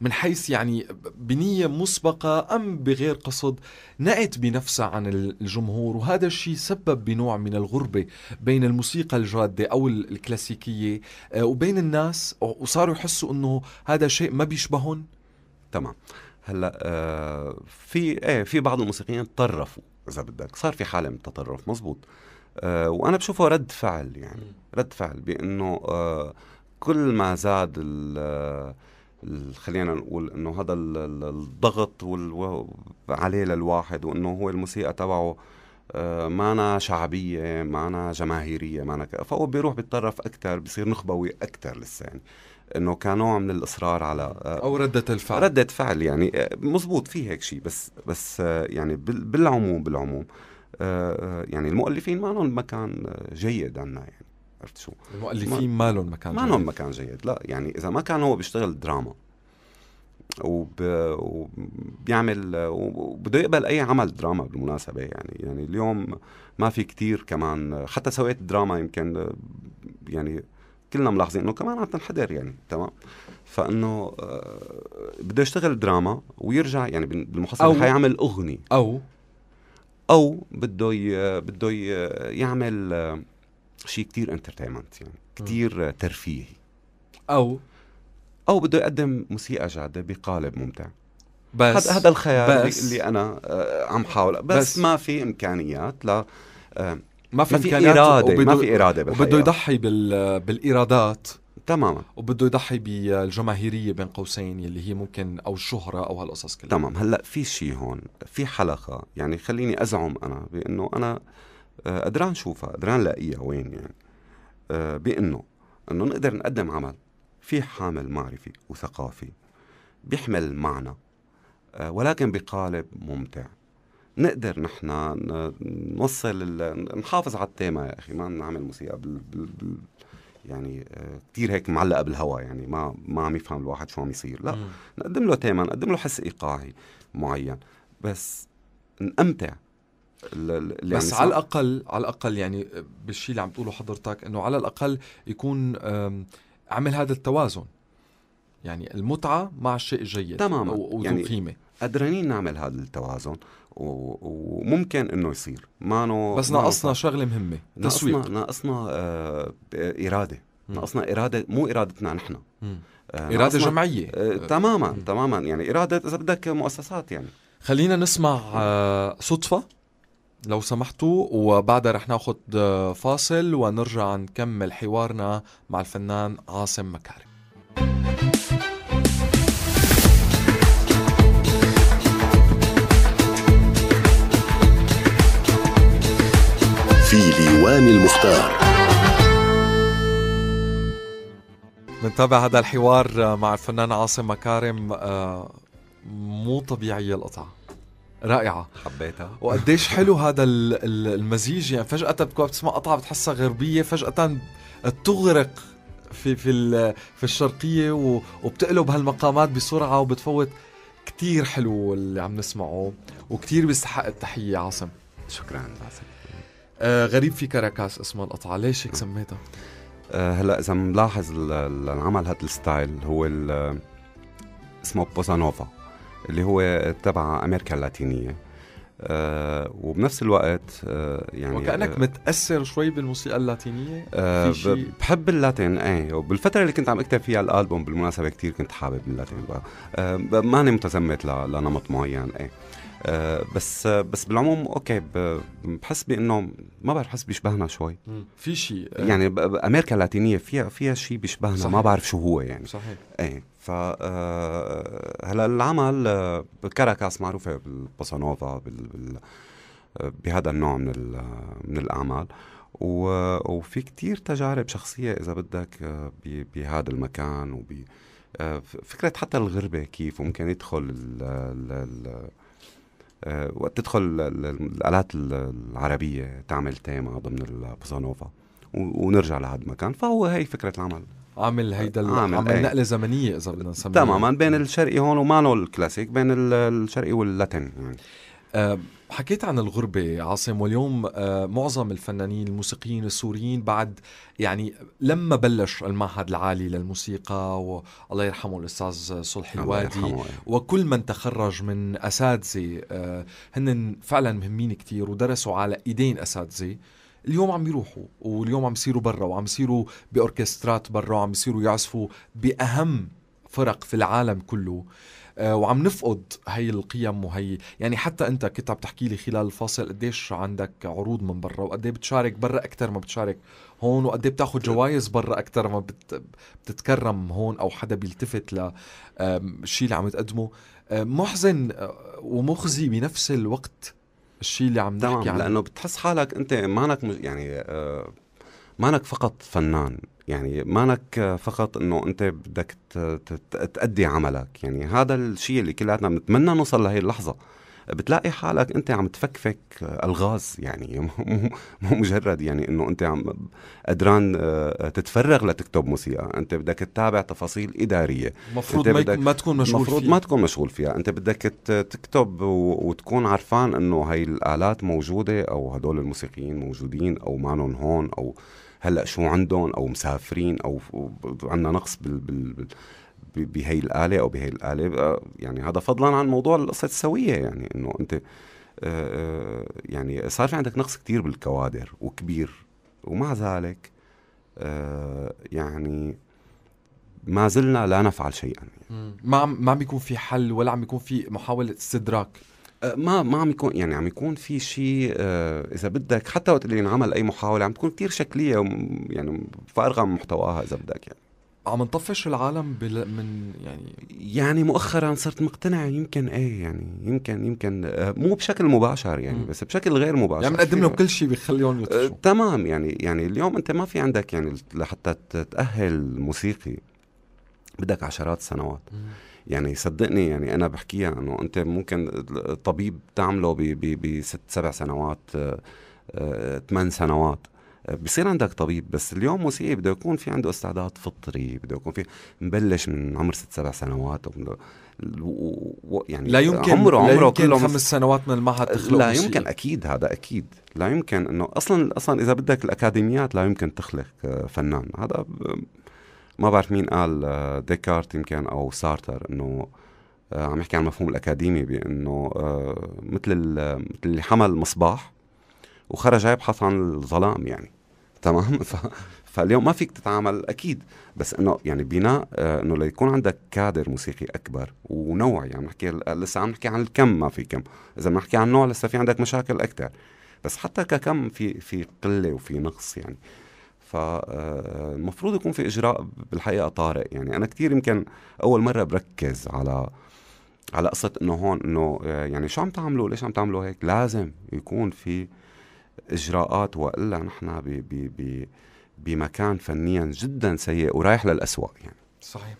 من حيث يعني بنيه مسبقه ام بغير قصد نأت بنفسها عن الجمهور وهذا الشيء سبب بنوع من الغربه بين الموسيقى الجاده او الكلاسيكيه آه، وبين الناس وصاروا يحسوا انه هذا شيء ما بيشبههم تمام هلا آه في ايه في بعض الموسيقيين تطرفوا اذا بدك صار في حاله من التطرف مزبوط آه وانا بشوفه رد فعل يعني رد فعل بانه آه كل ما زاد ال خلينا نقول انه هذا الضغط عليه للواحد وانه هو الموسيقى تبعه آه، معنا شعبية معنا جماهيرية معنا ك... فهو بيروح بيتطرف أكثر بصير نخبوي أكثر لسه يعني انه كنوع من الاصرار على آه، او رده الفعل رده فعل يعني آه، مزبوط في هيك شيء بس بس يعني بالعموم بالعموم يعني المؤلفين ما لهم مكان جيد عنا يعني عرفت شو المؤلفين ما لهم مكان ما لهم مكان جيد لا يعني اذا ما كان هو بيشتغل دراما وبيعمل وبده يقبل اي عمل دراما بالمناسبه يعني يعني اليوم ما في كتير كمان حتى سويت دراما يمكن يعني كلنا ملاحظين انه كمان عم تنحدر يعني تمام فانه آه، بده يشتغل دراما ويرجع يعني بالمحصله حيعمل اغنيه او او بده بده يعمل آه، شيء كتير انترتينمنت يعني كتير ترفيهي او او بده يقدم موسيقى جاده بقالب ممتع بس هذا الخيار بس اللي انا آه، عم حاول بس, بس ما في امكانيات ل آه، ما في, ما في اراده ما في اراده بالحقيقة. وبده يضحي بال... بالارادات تماما وبده يضحي بالجماهيريه بين قوسين اللي هي ممكن او الشهره او هالقصص كلها تمام هلا في شيء هون في حلقه يعني خليني ازعم انا بانه انا آه، قدران شوفها قدران لاقيها وين يعني بانه انه نقدر نقدم عمل في حامل معرفي وثقافي بيحمل معنى آه، ولكن بقالب ممتع نقدر نحن نوصل نحافظ على التيمة يا أخي ما نعمل موسيقى بل بل يعني آه، كثير هيك معلقه بالهواء يعني ما ما عم يفهم الواحد شو عم يصير لا م. نقدم له تيما نقدم له حس ايقاعي معين بس نمتع اللي بس على الاقل على الاقل يعني بالشيء اللي عم تقوله حضرتك انه على الاقل يكون اعمل هذا التوازن يعني المتعه مع الشيء الجيد تماما يعني قيمه قدرانين نعمل هذا التوازن وممكن انه يصير ما بس ناقصنا شغله مهمه تسويق ناقصنا ناقصنا آه اراده ناقصنا اراده مو ارادتنا نحن آه اراده جمعيه آه تماما تماما يعني اراده اذا بدك مؤسسات يعني خلينا نسمع آه، صدفه لو سمحتوا وبعدها رح ناخذ آه، فاصل ونرجع نكمل حوارنا مع الفنان عاصم مكارم في ليوان المختار نتابع هذا الحوار آه، مع الفنان عاصم مكارم آه، مو طبيعية القطعة رائعة حبيتها وقديش حلو هذا المزيج يعني فجأة بتكون بتسمع قطعة بتحسها غربية فجأة بتغرق في في في الشرقية وبتقلب هالمقامات بسرعة وبتفوت كتير حلو اللي عم نسمعه وكتير بيستحق التحية عاصم شكرا عاصم آه غريب في كاراكاس اسمها القطعة ليش هيك سميتها؟ آه هلا اذا ملاحظ العمل هذا الستايل هو اسمه بوسانوفا اللي هو تبع امريكا اللاتينيه آه وبنفس الوقت آه يعني وكانك آه متاثر شوي بالموسيقى اللاتينيه آه بحب اللاتين ايه وبالفتره اللي كنت عم اكتب فيها الالبوم بالمناسبه كتير كنت حابب اللاتين آه ماني متزمت لنمط معين ايه آه، بس بس بالعموم اوكي بحس بانه ما بعرف بحس بيشبهنا شوي في شيء آه، يعني امريكا اللاتينيه فيها فيها شيء بيشبهنا صحيح. ما بعرف شو هو يعني صحيح ايه ف آه، هلا العمل كاراكاس معروفه بالبوسانوفا بال... بهذا النوع من ال... من الاعمال و... وفي كتير تجارب شخصيه اذا بدك ب... بهذا المكان وب فكره حتى الغربه كيف ممكن يدخل ال... ال... ال... آه، وقت تدخل الالات العربيه تعمل تيما ضمن البوزانوفا ونرجع لهذا المكان فهو هي فكره العمل عامل هيدا عامل, عامل ايه. نقله زمنيه اذا بدنا نسميها تماما بين الشرقي هون ومانو الكلاسيك بين الشرقي واللاتين يعني. آه، حكيت عن الغربة عاصم واليوم آه، معظم الفنانين الموسيقيين السوريين بعد يعني لما بلش المعهد العالي للموسيقى والله يرحمه الأستاذ صلحي الوادي إيه. وكل من تخرج من أساتذة آه، هن فعلا مهمين كتير ودرسوا على إيدين أساتذة اليوم عم يروحوا واليوم عم يصيروا برا وعم يصيروا بأوركسترات برا وعم يصيروا يعزفوا بأهم فرق في العالم كله آه، وعم نفقد هي القيم وهي يعني حتى انت كنت عم تحكي لي خلال الفاصل قديش عندك عروض من برا وقد ايه بتشارك برا اكثر ما بتشارك هون وقد ايه بتاخذ جوائز برا اكثر ما بت... بتتكرم هون او حدا بيلتفت للشيء اللي عم تقدمه آه، محزن آه، ومخزي بنفس الوقت الشيء اللي عم نحكي عنه لانه بتحس حالك انت مانك يعني مانك فقط فنان يعني مانك فقط انه انت بدك تأدي عملك يعني هذا الشيء اللي كلياتنا بنتمنى نوصل لهي اللحظه بتلاقي حالك انت عم تفكفك الغاز يعني مو مجرد يعني انه انت عم قدران آه، تتفرغ لتكتب موسيقى انت بدك تتابع تفاصيل اداريه المفروض ما, ما تكون مشغول المفروض ما تكون مشغول فيها انت بدك تكتب وتكون عرفان انه هاي الالات موجوده او هدول الموسيقيين موجودين او مانن هون او هلا شو عندهم او مسافرين او عندنا نقص بال, بال بهي الآلة أو بهي الآلة آه، يعني هذا فضلا عن موضوع القصة السوية يعني إنه أنت آه، آه، يعني صار في عندك نقص كتير بالكوادر وكبير ومع ذلك يعني ما زلنا لا نفعل شيئا يعني. ما عم ما عم بيكون في حل ولا عم بيكون في محاوله استدراك ما ما عم يكون يعني عم يكون في شيء آه، اذا بدك حتى وقت اللي ينعمل اي محاوله عم تكون كثير شكليه يعني فارغه من محتواها اذا بدك يعني عم نطفش العالم بل من يعني يعني مؤخرا صرت مقتنع يمكن ايه يعني يمكن يمكن آه، مو بشكل مباشر يعني بس بشكل غير مباشر يعني بنقدم لهم كل شيء بخليهم آه، يطفشوا آه تمام يعني يعني اليوم انت ما في عندك يعني لحتى تتاهل موسيقي بدك عشرات سنوات مم. يعني صدقني يعني انا بحكيها انه انت ممكن طبيب تعمله بست سبع سنوات ثمان آه، آه، سنوات بصير عندك طبيب بس اليوم موسيقي بده يكون في عنده استعداد فطري بده يكون في مبلش من عمر ست سبع سنوات و يعني لا يمكن عمره عمره لا يمكن كله خمس سنوات من المعهد تخلق لا يمكن يمكن اكيد هذا اكيد لا يمكن انه اصلا اصلا اذا بدك الاكاديميات لا يمكن تخلق آه، فنان هذا ما بعرف مين قال آه، ديكارت يمكن او سارتر انه آه، عم يحكي عن المفهوم الاكاديمي بانه آه، مثل مثل اللي حمل مصباح وخرج يبحث عن الظلام يعني تمام ف... فاليوم ما فيك تتعامل اكيد بس انه يعني بناء انه ليكون عندك كادر موسيقي اكبر ونوع يعني نحكي لسه عم نحكي عن الكم ما في كم اذا بنحكي عن نوع لسه في عندك مشاكل اكثر بس حتى ككم في في قله وفي نقص يعني فالمفروض آه، يكون في اجراء بالحقيقه طارئ يعني انا كثير يمكن اول مره بركز على على قصه انه هون انه آه، يعني شو عم تعملوا ليش عم تعملوا هيك لازم يكون في اجراءات والا نحن ب ب بمكان فنيا جدا سيء ورايح للأسوأ يعني صحيح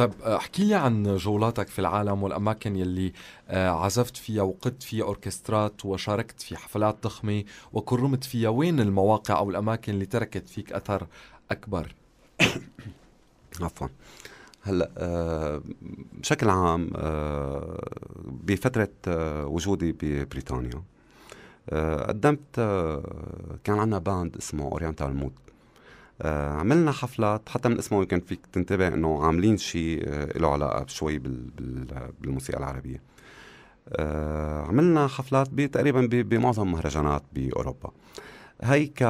طيب احكي لي عن جولاتك في العالم والاماكن يلي آه، عزفت فيها وقدت فيها اوركسترات وشاركت في حفلات ضخمه وكرمت فيها وين المواقع او الاماكن اللي تركت فيك اثر اكبر عفوا هلا آه، بشكل عام آه، بفتره وجودي ببريطانيا قدمت كان عندنا باند اسمه اورينتال مود آه، عملنا حفلات حتى من اسمه كان فيك تنتبه انه عاملين شيء آه، له علاقه شوي بالموسيقى العربيه آه، عملنا حفلات تقريبا بمعظم مهرجانات باوروبا هي ك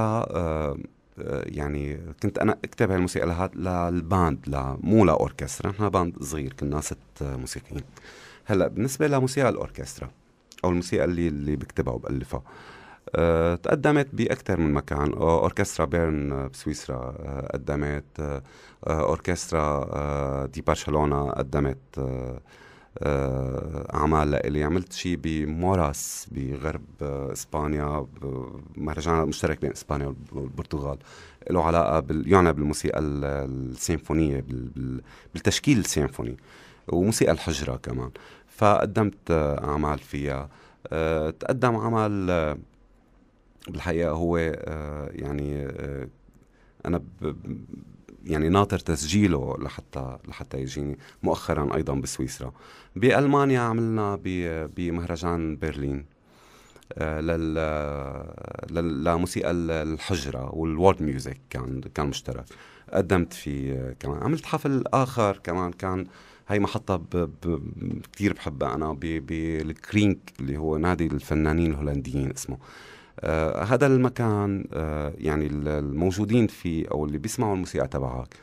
يعني كنت انا اكتب هالموسيقى للباند لا مو لاوركسترا نحن باند صغير كنا ست موسيقيين هلا بالنسبه لموسيقى الاوركسترا او الموسيقى اللي اللي بكتبها وبالفها آه آه، تقدمت بأكثر من مكان أوركسترا بيرن آه، بسويسرا آه، قدمت أوركسترا دي برشلونة قدمت اعمال لإلي عملت شيء بموراس بغرب اسبانيا مهرجان مشترك بين اسبانيا والبرتغال له علاقه بال... يعنى بالموسيقى السيمفونيه بال... بالتشكيل السيمفوني وموسيقى الحجره كمان فقدمت اعمال فيها تقدم عمل بالحقيقه هو آه، يعني آه، انا يعني ناطر تسجيله لحتى لحتى يجيني مؤخرا ايضا بسويسرا بالمانيا عملنا بمهرجان برلين آه، لل للموسيقى الحجره والورد ميوزك كان كان مشترك قدمت فيه كمان عملت حفل اخر كمان كان هي محطة ب... ب... كثير بحبها أنا بالكرينك اللي هو نادي الفنانين الهولنديين اسمه آه هذا المكان آه يعني الموجودين فيه او اللي بيسمعوا الموسيقى تبعك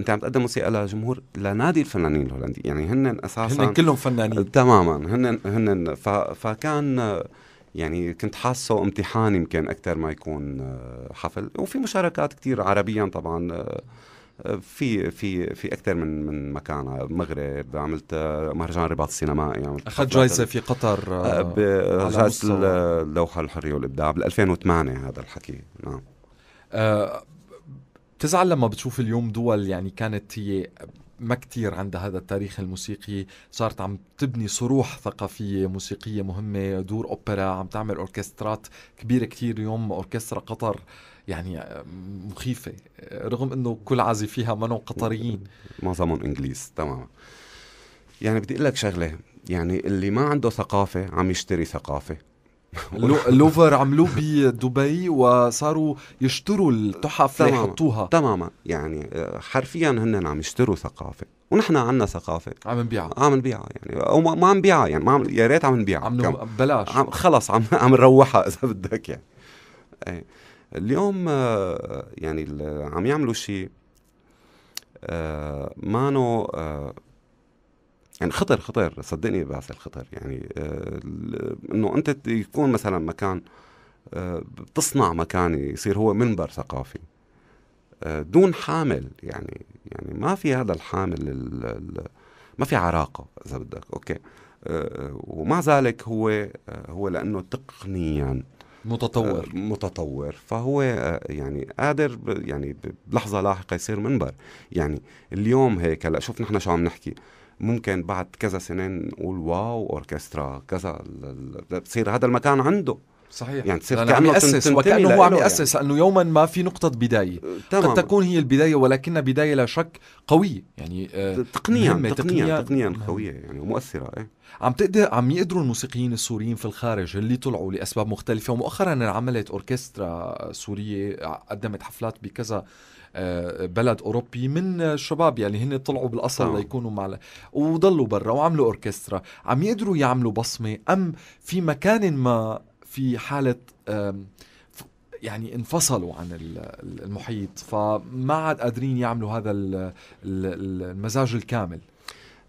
انت عم تقدم موسيقى لجمهور لنادي الفنانين الهولندي يعني هن اساسا هن كلهم فنانين آه، تماما هن هن فكان آه، يعني كنت حاسه امتحان يمكن اكثر ما يكون آه، حفل وفي مشاركات كثير عربيا طبعا في في في اكثر من من مكان المغرب عملت مهرجان رباط السينمائي يعني اخذت جائزه في قطر جائزه اللوحه آه، الحريه والابداع بال 2008 هذا الحكي نعم أه بتزعل لما بتشوف اليوم دول يعني كانت هي ما كتير عندها هذا التاريخ الموسيقي صارت عم تبني صروح ثقافية موسيقية مهمة دور أوبرا عم تعمل أوركسترات كبيرة كتير اليوم أوركسترا قطر يعني آه، مخيفه رغم انه كل عازي فيها منهم قطريين معظمهم انجليز تماما يعني بدي اقول لك شغله يعني اللي ما عنده ثقافه عم يشتري ثقافه اللوفر عملوه بدبي وصاروا يشتروا التحف ليحطوها تماما يعني آه، حرفيا هن عم يشتروا ثقافه ونحن عنا ثقافه عم نبيعها آه، عم نبيعها يعني او ما عم نبيعها يعني ما عم يا ريت عم نبيعها عم بلاش عم خلص عم عم نروحها اذا بدك يعني ايه اليوم آه، يعني عم يعملوا شيء آه، مانو آه، يعني خطر خطر صدقني بس الخطر يعني انه انت يكون مثلا مكان بتصنع مكان يصير هو منبر ثقافي دون حامل يعني يعني ما في هذا الحامل ما في عراقه اذا بدك اوكي ومع ذلك هو هو لانه تقنيا متطور آه، متطور فهو آه، يعني قادر يعني بلحظه لاحقه يصير منبر يعني اليوم هيك هلا شوف نحن شو عم نحكي ممكن بعد كذا سنه نقول واو اوركسترا كذا بصير هذا المكان عنده صحيح يعني تصير عم يأسس وكأنه هو عم يأسس يعني. أنه يوما ما في نقطة بداية تمام. أه، قد تكون هي البداية ولكنها بداية لا شك قوية يعني آه، تقنيا تقنيا تقنيا, تقنيا نعم. قوية يعني ومؤثرة إيه؟ عم تقدر عم يقدروا الموسيقيين السوريين في الخارج اللي طلعوا لأسباب مختلفة ومؤخرا عملت أوركسترا سورية قدمت حفلات بكذا آه، بلد اوروبي من الشباب يعني هن طلعوا بالاصل أوه. ليكونوا مع وضلوا برا وعملوا اوركسترا عم يقدروا يعملوا بصمه ام في مكان ما في حاله يعني انفصلوا عن المحيط فما عاد قادرين يعملوا هذا المزاج الكامل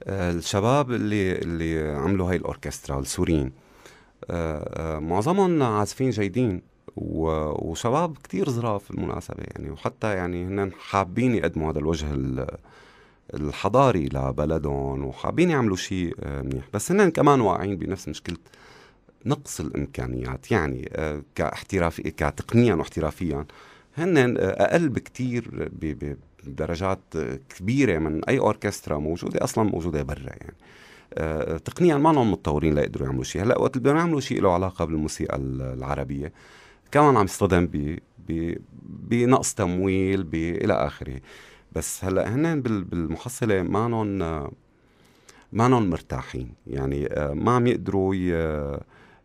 آه، الشباب اللي اللي عملوا هاي الاوركسترا السوريين آه، آه، معظمهم عازفين جيدين وشباب كتير ظراف بالمناسبة يعني وحتى يعني هن حابين يقدموا هذا الوجه الحضاري لبلدهم وحابين يعملوا شيء منيح بس هن كمان واقعين بنفس مشكله نقص الامكانيات يعني آه، كاحترافي كتقنيا واحترافيا هن آه، اقل بكثير بدرجات آه، كبيره من اي اوركسترا موجوده اصلا موجوده برا يعني تقنيا ما هم متطورين ليقدروا يعملوا شيء هلا وقت بدهم يعملوا شيء له علاقه بالموسيقى العربيه كمان عم يصطدم بنقص تمويل الى اخره بس هلا هن بالمحصله مانن مانن مرتاحين يعني ما عم يقدروا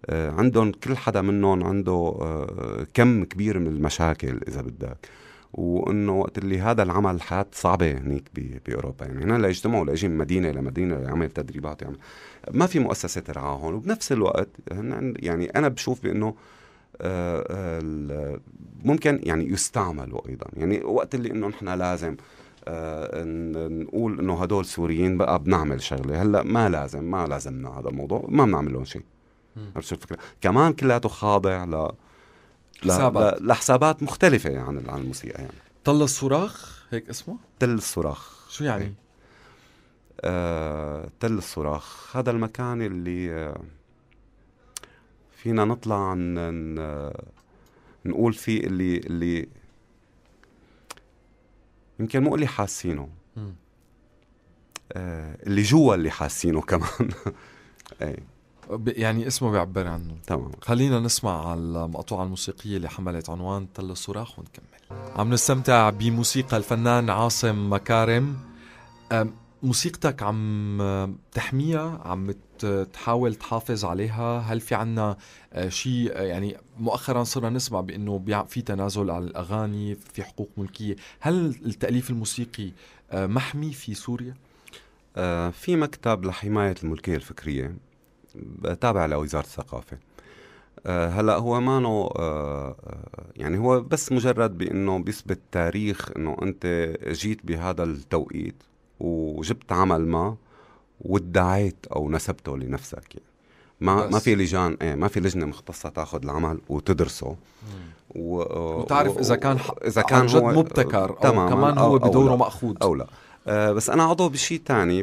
آه، عندهم كل حدا منهم عنده آه، كم كبير من المشاكل اذا بدك وانه وقت اللي هذا العمل حياه صعبه هنيك باوروبا يعني هنا ليجتمعوا ليجي من مدينه لمدينه ليعمل تدريبات يعمل ما في مؤسسه ترعاهم وبنفس الوقت يعني انا بشوف بانه آه، ممكن يعني يستعملوا ايضا يعني وقت اللي انه نحن لازم نقول انه هدول سوريين بقى بنعمل شغله هلا ما لازم ما لازمنا هذا الموضوع ما بنعمل لهم شيء عرفت الفكره كمان كلياته خاضع ل لحسابات لحسابات مختلفة يعني عن الموسيقى يعني تل الصراخ هيك اسمه؟ تل الصراخ شو يعني؟ إيه. آه، تل الصراخ هذا المكان اللي آه، فينا نطلع عن نقول فيه اللي اللي يمكن مو اللي حاسينه آه، اللي جوا اللي حاسينه كمان ايه يعني اسمه بيعبر عنه تمام خلينا نسمع على المقطوعة الموسيقية اللي حملت عنوان تل الصراخ ونكمل عم نستمتع بموسيقى الفنان عاصم مكارم موسيقتك عم تحميها عم تحاول تحافظ عليها هل في عنا آه، شيء آه، يعني مؤخرا صرنا نسمع بانه في تنازل على الاغاني في حقوق ملكيه هل التاليف الموسيقي آه، محمي في سوريا في مكتب لحمايه الملكيه الفكريه تابع لوزاره الثقافه آه، هلا هو مانو آه، آه، يعني هو بس مجرد بانه بيثبت تاريخ انه انت جيت بهذا التوقيت وجبت عمل ما وادعيت او نسبته لنفسك يعني ما بس. ما في لجان ايه ما في لجنه مختصه تاخذ العمل وتدرسه و... وتعرف اذا كان اذا كان عن جد مبتكر او كمان هو أو بدوره مأخوذ او لا آه، بس انا عضو بشيء ثاني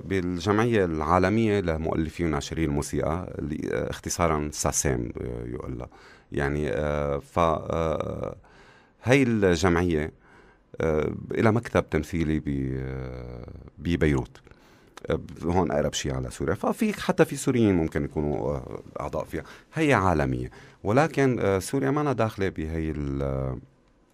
بالجمعيه العالميه لمؤلفي وناشري الموسيقى اللي آه، اختصارا ساسام آه، يقول لها يعني ف هي الجمعيه إلى مكتب تمثيلي ببيروت هون اقرب شيء على سوريا ففي حتى في سوريين ممكن يكونوا اعضاء فيها هي عالميه ولكن سوريا ما أنا داخله بهي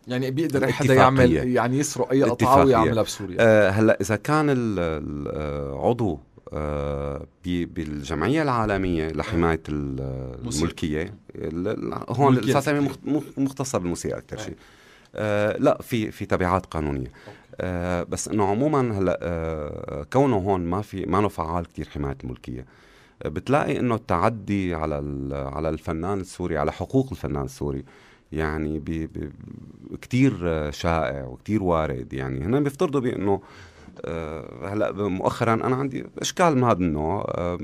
يعني بيقدر حدا يعمل يعني يسرق اي قطعه ويعملها بسوريا آه هلا اذا كان العضو آه بالجمعيه العالميه لحمايه الملكيه هون الاساس يعني مختصه بالموسيقى اكثر شيء آه لا في في تبعات قانونيه آه بس انه عموما هلا آه كونه هون ما في ما فعال كثير حمايه الملكيه آه، بتلاقي انه التعدي على على الفنان السوري على حقوق الفنان السوري آه يعني بي بي كتير شائع وكتير وارد يعني هنا بيفترضوا بانه آه، هلا مؤخرا انا عندي اشكال من هذا النوع آه،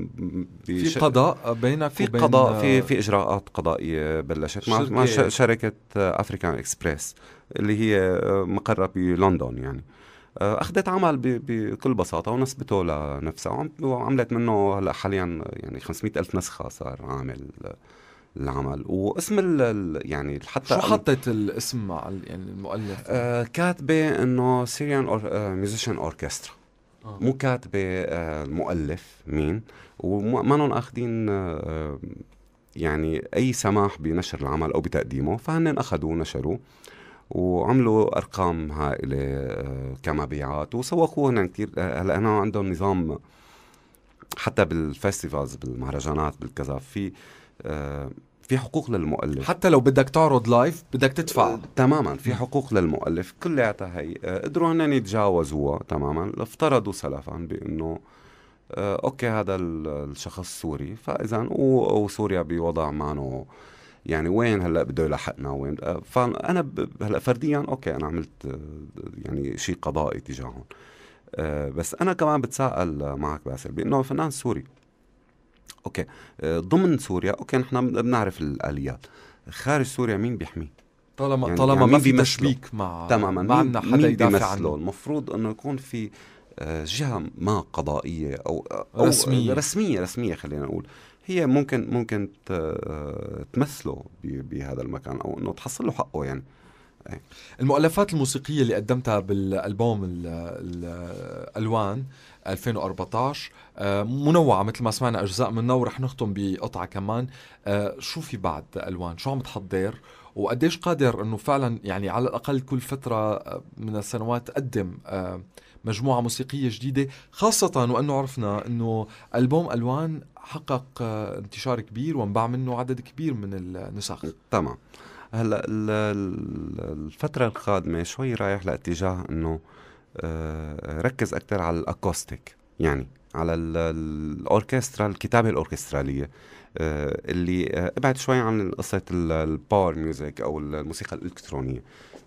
في قضاء بينك في وبين قضاء في آه، في اجراءات قضائيه بلشت مع مع إيه؟ شركه افريكان اكسبريس اللي هي مقرها بلندن يعني اخذت عمل بكل بساطه ونسبته لنفسها وعملت منه هلا حاليا يعني 500 الف نسخه صار عامل العمل واسم ال يعني حتى شو حطيت الاسم مع يعني المؤلف؟ آه كاتبه انه سيريان أور... ميوزيشن اوركسترا مو كاتبه آه المؤلف مين ومانن اخذين آه يعني اي سماح بنشر العمل او بتقديمه فهن اخذوه ونشروه وعملوا ارقام هائله آه، كمبيعات وسوقوه هن كثير آه، هلا هنا عندهم نظام حتى بالفستيفالز بالمهرجانات بالكذا في آه، في حقوق للمؤلف حتى لو بدك تعرض لايف بدك تدفع آه، تماما في حقوق للمؤلف كلياتها هي آه، قدروا هن يتجاوزوها تماما افترضوا سلفا بانه اوكي هذا الشخص سوري فاذا وسوريا بوضع معنه يعني وين هلا بده يلحقنا وين فانا هلا فرديا اوكي انا عملت يعني شيء قضائي تجاههم بس انا كمان بتساءل معك باسل بانه فنان سوري اوكي آه، ضمن سوريا اوكي نحن بنعرف الاليات خارج سوريا مين بيحميه طالما يعني طالما يعني ما في تشبيك مع تماما ما عندنا حدا يدافع عنه المفروض انه يكون في آه، جهه ما قضائيه او, أو رسميه رسميه رسميه خلينا نقول هي ممكن ممكن آه، تمثله بهذا المكان او انه تحصل له حقه يعني إيه. المؤلفات الموسيقية اللي قدمتها بالألبوم الألوان 2014 آه، منوعة مثل ما سمعنا أجزاء منه ورح نختم بقطعة كمان آه، شو في بعد ألوان شو عم تحضر وقديش قادر انه فعلا يعني على الاقل كل فتره آه، من السنوات تقدم مجموعه موسيقيه جديده خاصه وانه عرفنا انه البوم الوان حقق انتشار كبير وانباع منه عدد كبير من النسخ تمام هلا الفتره القادمه شوي رايح لاتجاه انه آه، ركز اكثر على الاكوستيك يعني على الاوركسترا الكتابه الاوركستراليه آه، اللي آه، ابعد شوي عن قصه الباور ميوزك او الموسيقى الالكترونيه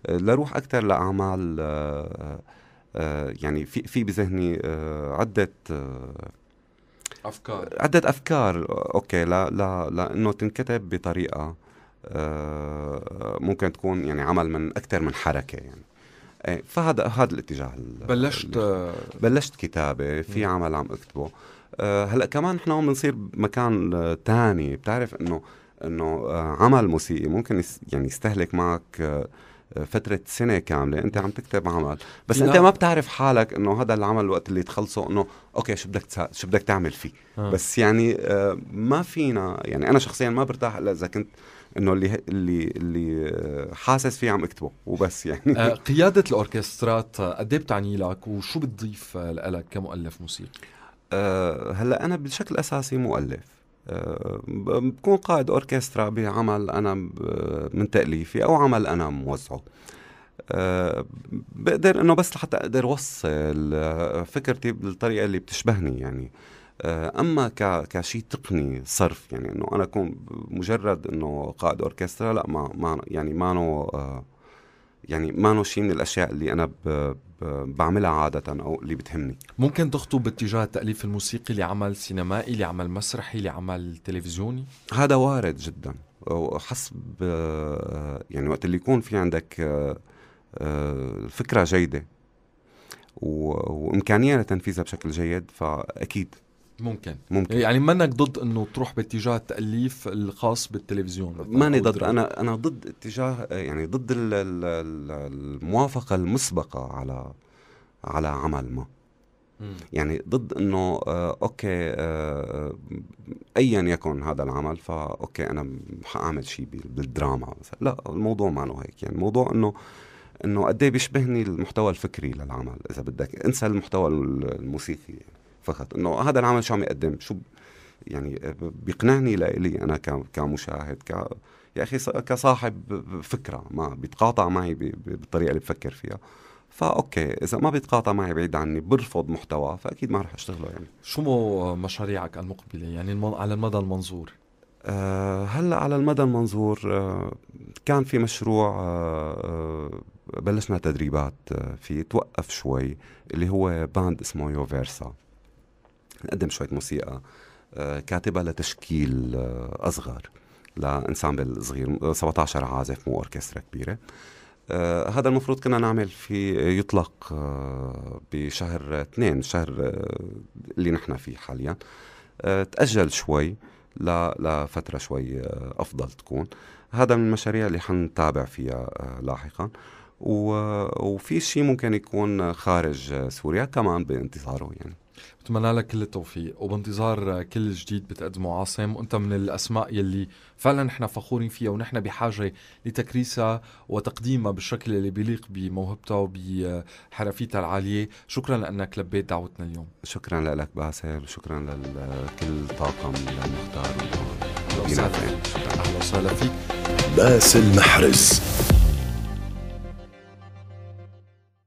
لروح اكثر لاعمال يعني في في بذهني عده افكار عده افكار اوكي لا لا لانه تنكتب بطريقه ممكن تكون يعني عمل من اكثر من حركه يعني ايه فهذا هذا الاتجاه بلشت بلشت كتابه في عمل عم اكتبه آه، هلا كمان نحن هون بنصير مكان آه، تاني بتعرف انه انه آه، عمل موسيقي ممكن يعني يستهلك معك فترة سنة كاملة أنت عم تكتب عمل بس لا. أنت ما بتعرف حالك إنه هذا العمل الوقت اللي تخلصه إنه أوكي شو بدك تسا... شو بدك تعمل فيه آه. بس يعني ما فينا يعني أنا شخصيا ما برتاح إلا إذا كنت انه اللي اللي اللي آه، حاسس فيه عم اكتبه وبس يعني آه، قياده الاوركسترات آه، قد ايه بتعني لك وشو بتضيف لك كمؤلف موسيقي؟ أه هلا انا بشكل اساسي مؤلف أه بكون قائد اوركسترا بعمل انا من تاليفي او عمل انا موزعه أه بقدر انه بس لحتى اقدر اوصل فكرتي بالطريقه اللي بتشبهني يعني أه آه، اما كشيء تقني صرف يعني انه انا اكون مجرد انه قائد اوركسترا لا ما ما يعني مانو آه، يعني مانو شيء من الاشياء اللي انا ب بعملها عادة أو اللي بتهمني ممكن تخطو باتجاه التأليف الموسيقي لعمل سينمائي لعمل مسرحي لعمل تلفزيوني هذا وارد جدا وحسب آه، يعني وقت اللي يكون في عندك فكرة جيدة وإمكانية لتنفيذها بشكل جيد فأكيد ممكن ممكن يعني منك ضد انه تروح باتجاه التاليف الخاص بالتلفزيون ماني ضد انا انا ضد اتجاه يعني ضد الموافقه المسبقه على على عمل ما يعني ضد انه آه اوكي آه ايا يكن هذا العمل فاوكي انا حاعمل شيء بالدراما مثلا لا الموضوع ما له هيك يعني الموضوع انه انه قد إيه بيشبهني المحتوى الفكري للعمل اذا بدك انسى المحتوى الموسيقي يعني. فقط انه هذا العمل شو عم يقدم شو يعني بيقنعني لي انا كمشاهد ك يا اخي كصاحب فكره ما بيتقاطع معي بالطريقه اللي بفكر فيها فاوكي اذا ما بيتقاطع معي بعيد عني برفض محتوى فاكيد ما رح اشتغله يعني شو مشاريعك المقبله يعني على المدى المنظور أه هلا على المدى المنظور أه كان في مشروع أه, آه، بلشنا تدريبات آه، فيه توقف شوي اللي هو باند اسمه يوفيرسا نقدم شويه موسيقى آه، كاتبة لتشكيل آه، اصغر لانسامبل صغير 17 عازف مو اوركسترا كبيره آه، هذا المفروض كنا نعمل في يطلق بشهر اثنين شهر اللي نحن فيه حاليا تأجل شوي لفترة شوي أفضل تكون هذا من المشاريع اللي حنتابع فيها لاحقا وفي شيء ممكن يكون خارج سوريا كمان بانتظاره يعني بتمنى لك كل التوفيق وبانتظار كل جديد بتقدمه عاصم وانت من الاسماء يلي فعلا نحن فخورين فيها ونحن بحاجه لتكريسها وتقديمها بالشكل اللي بيليق بموهبتها وبحرفيتها العاليه شكرا لانك لبيت دعوتنا اليوم شكرا لك باسل وشكرا لكل طاقم المختار اهلا وسهلا فيك باسل محرز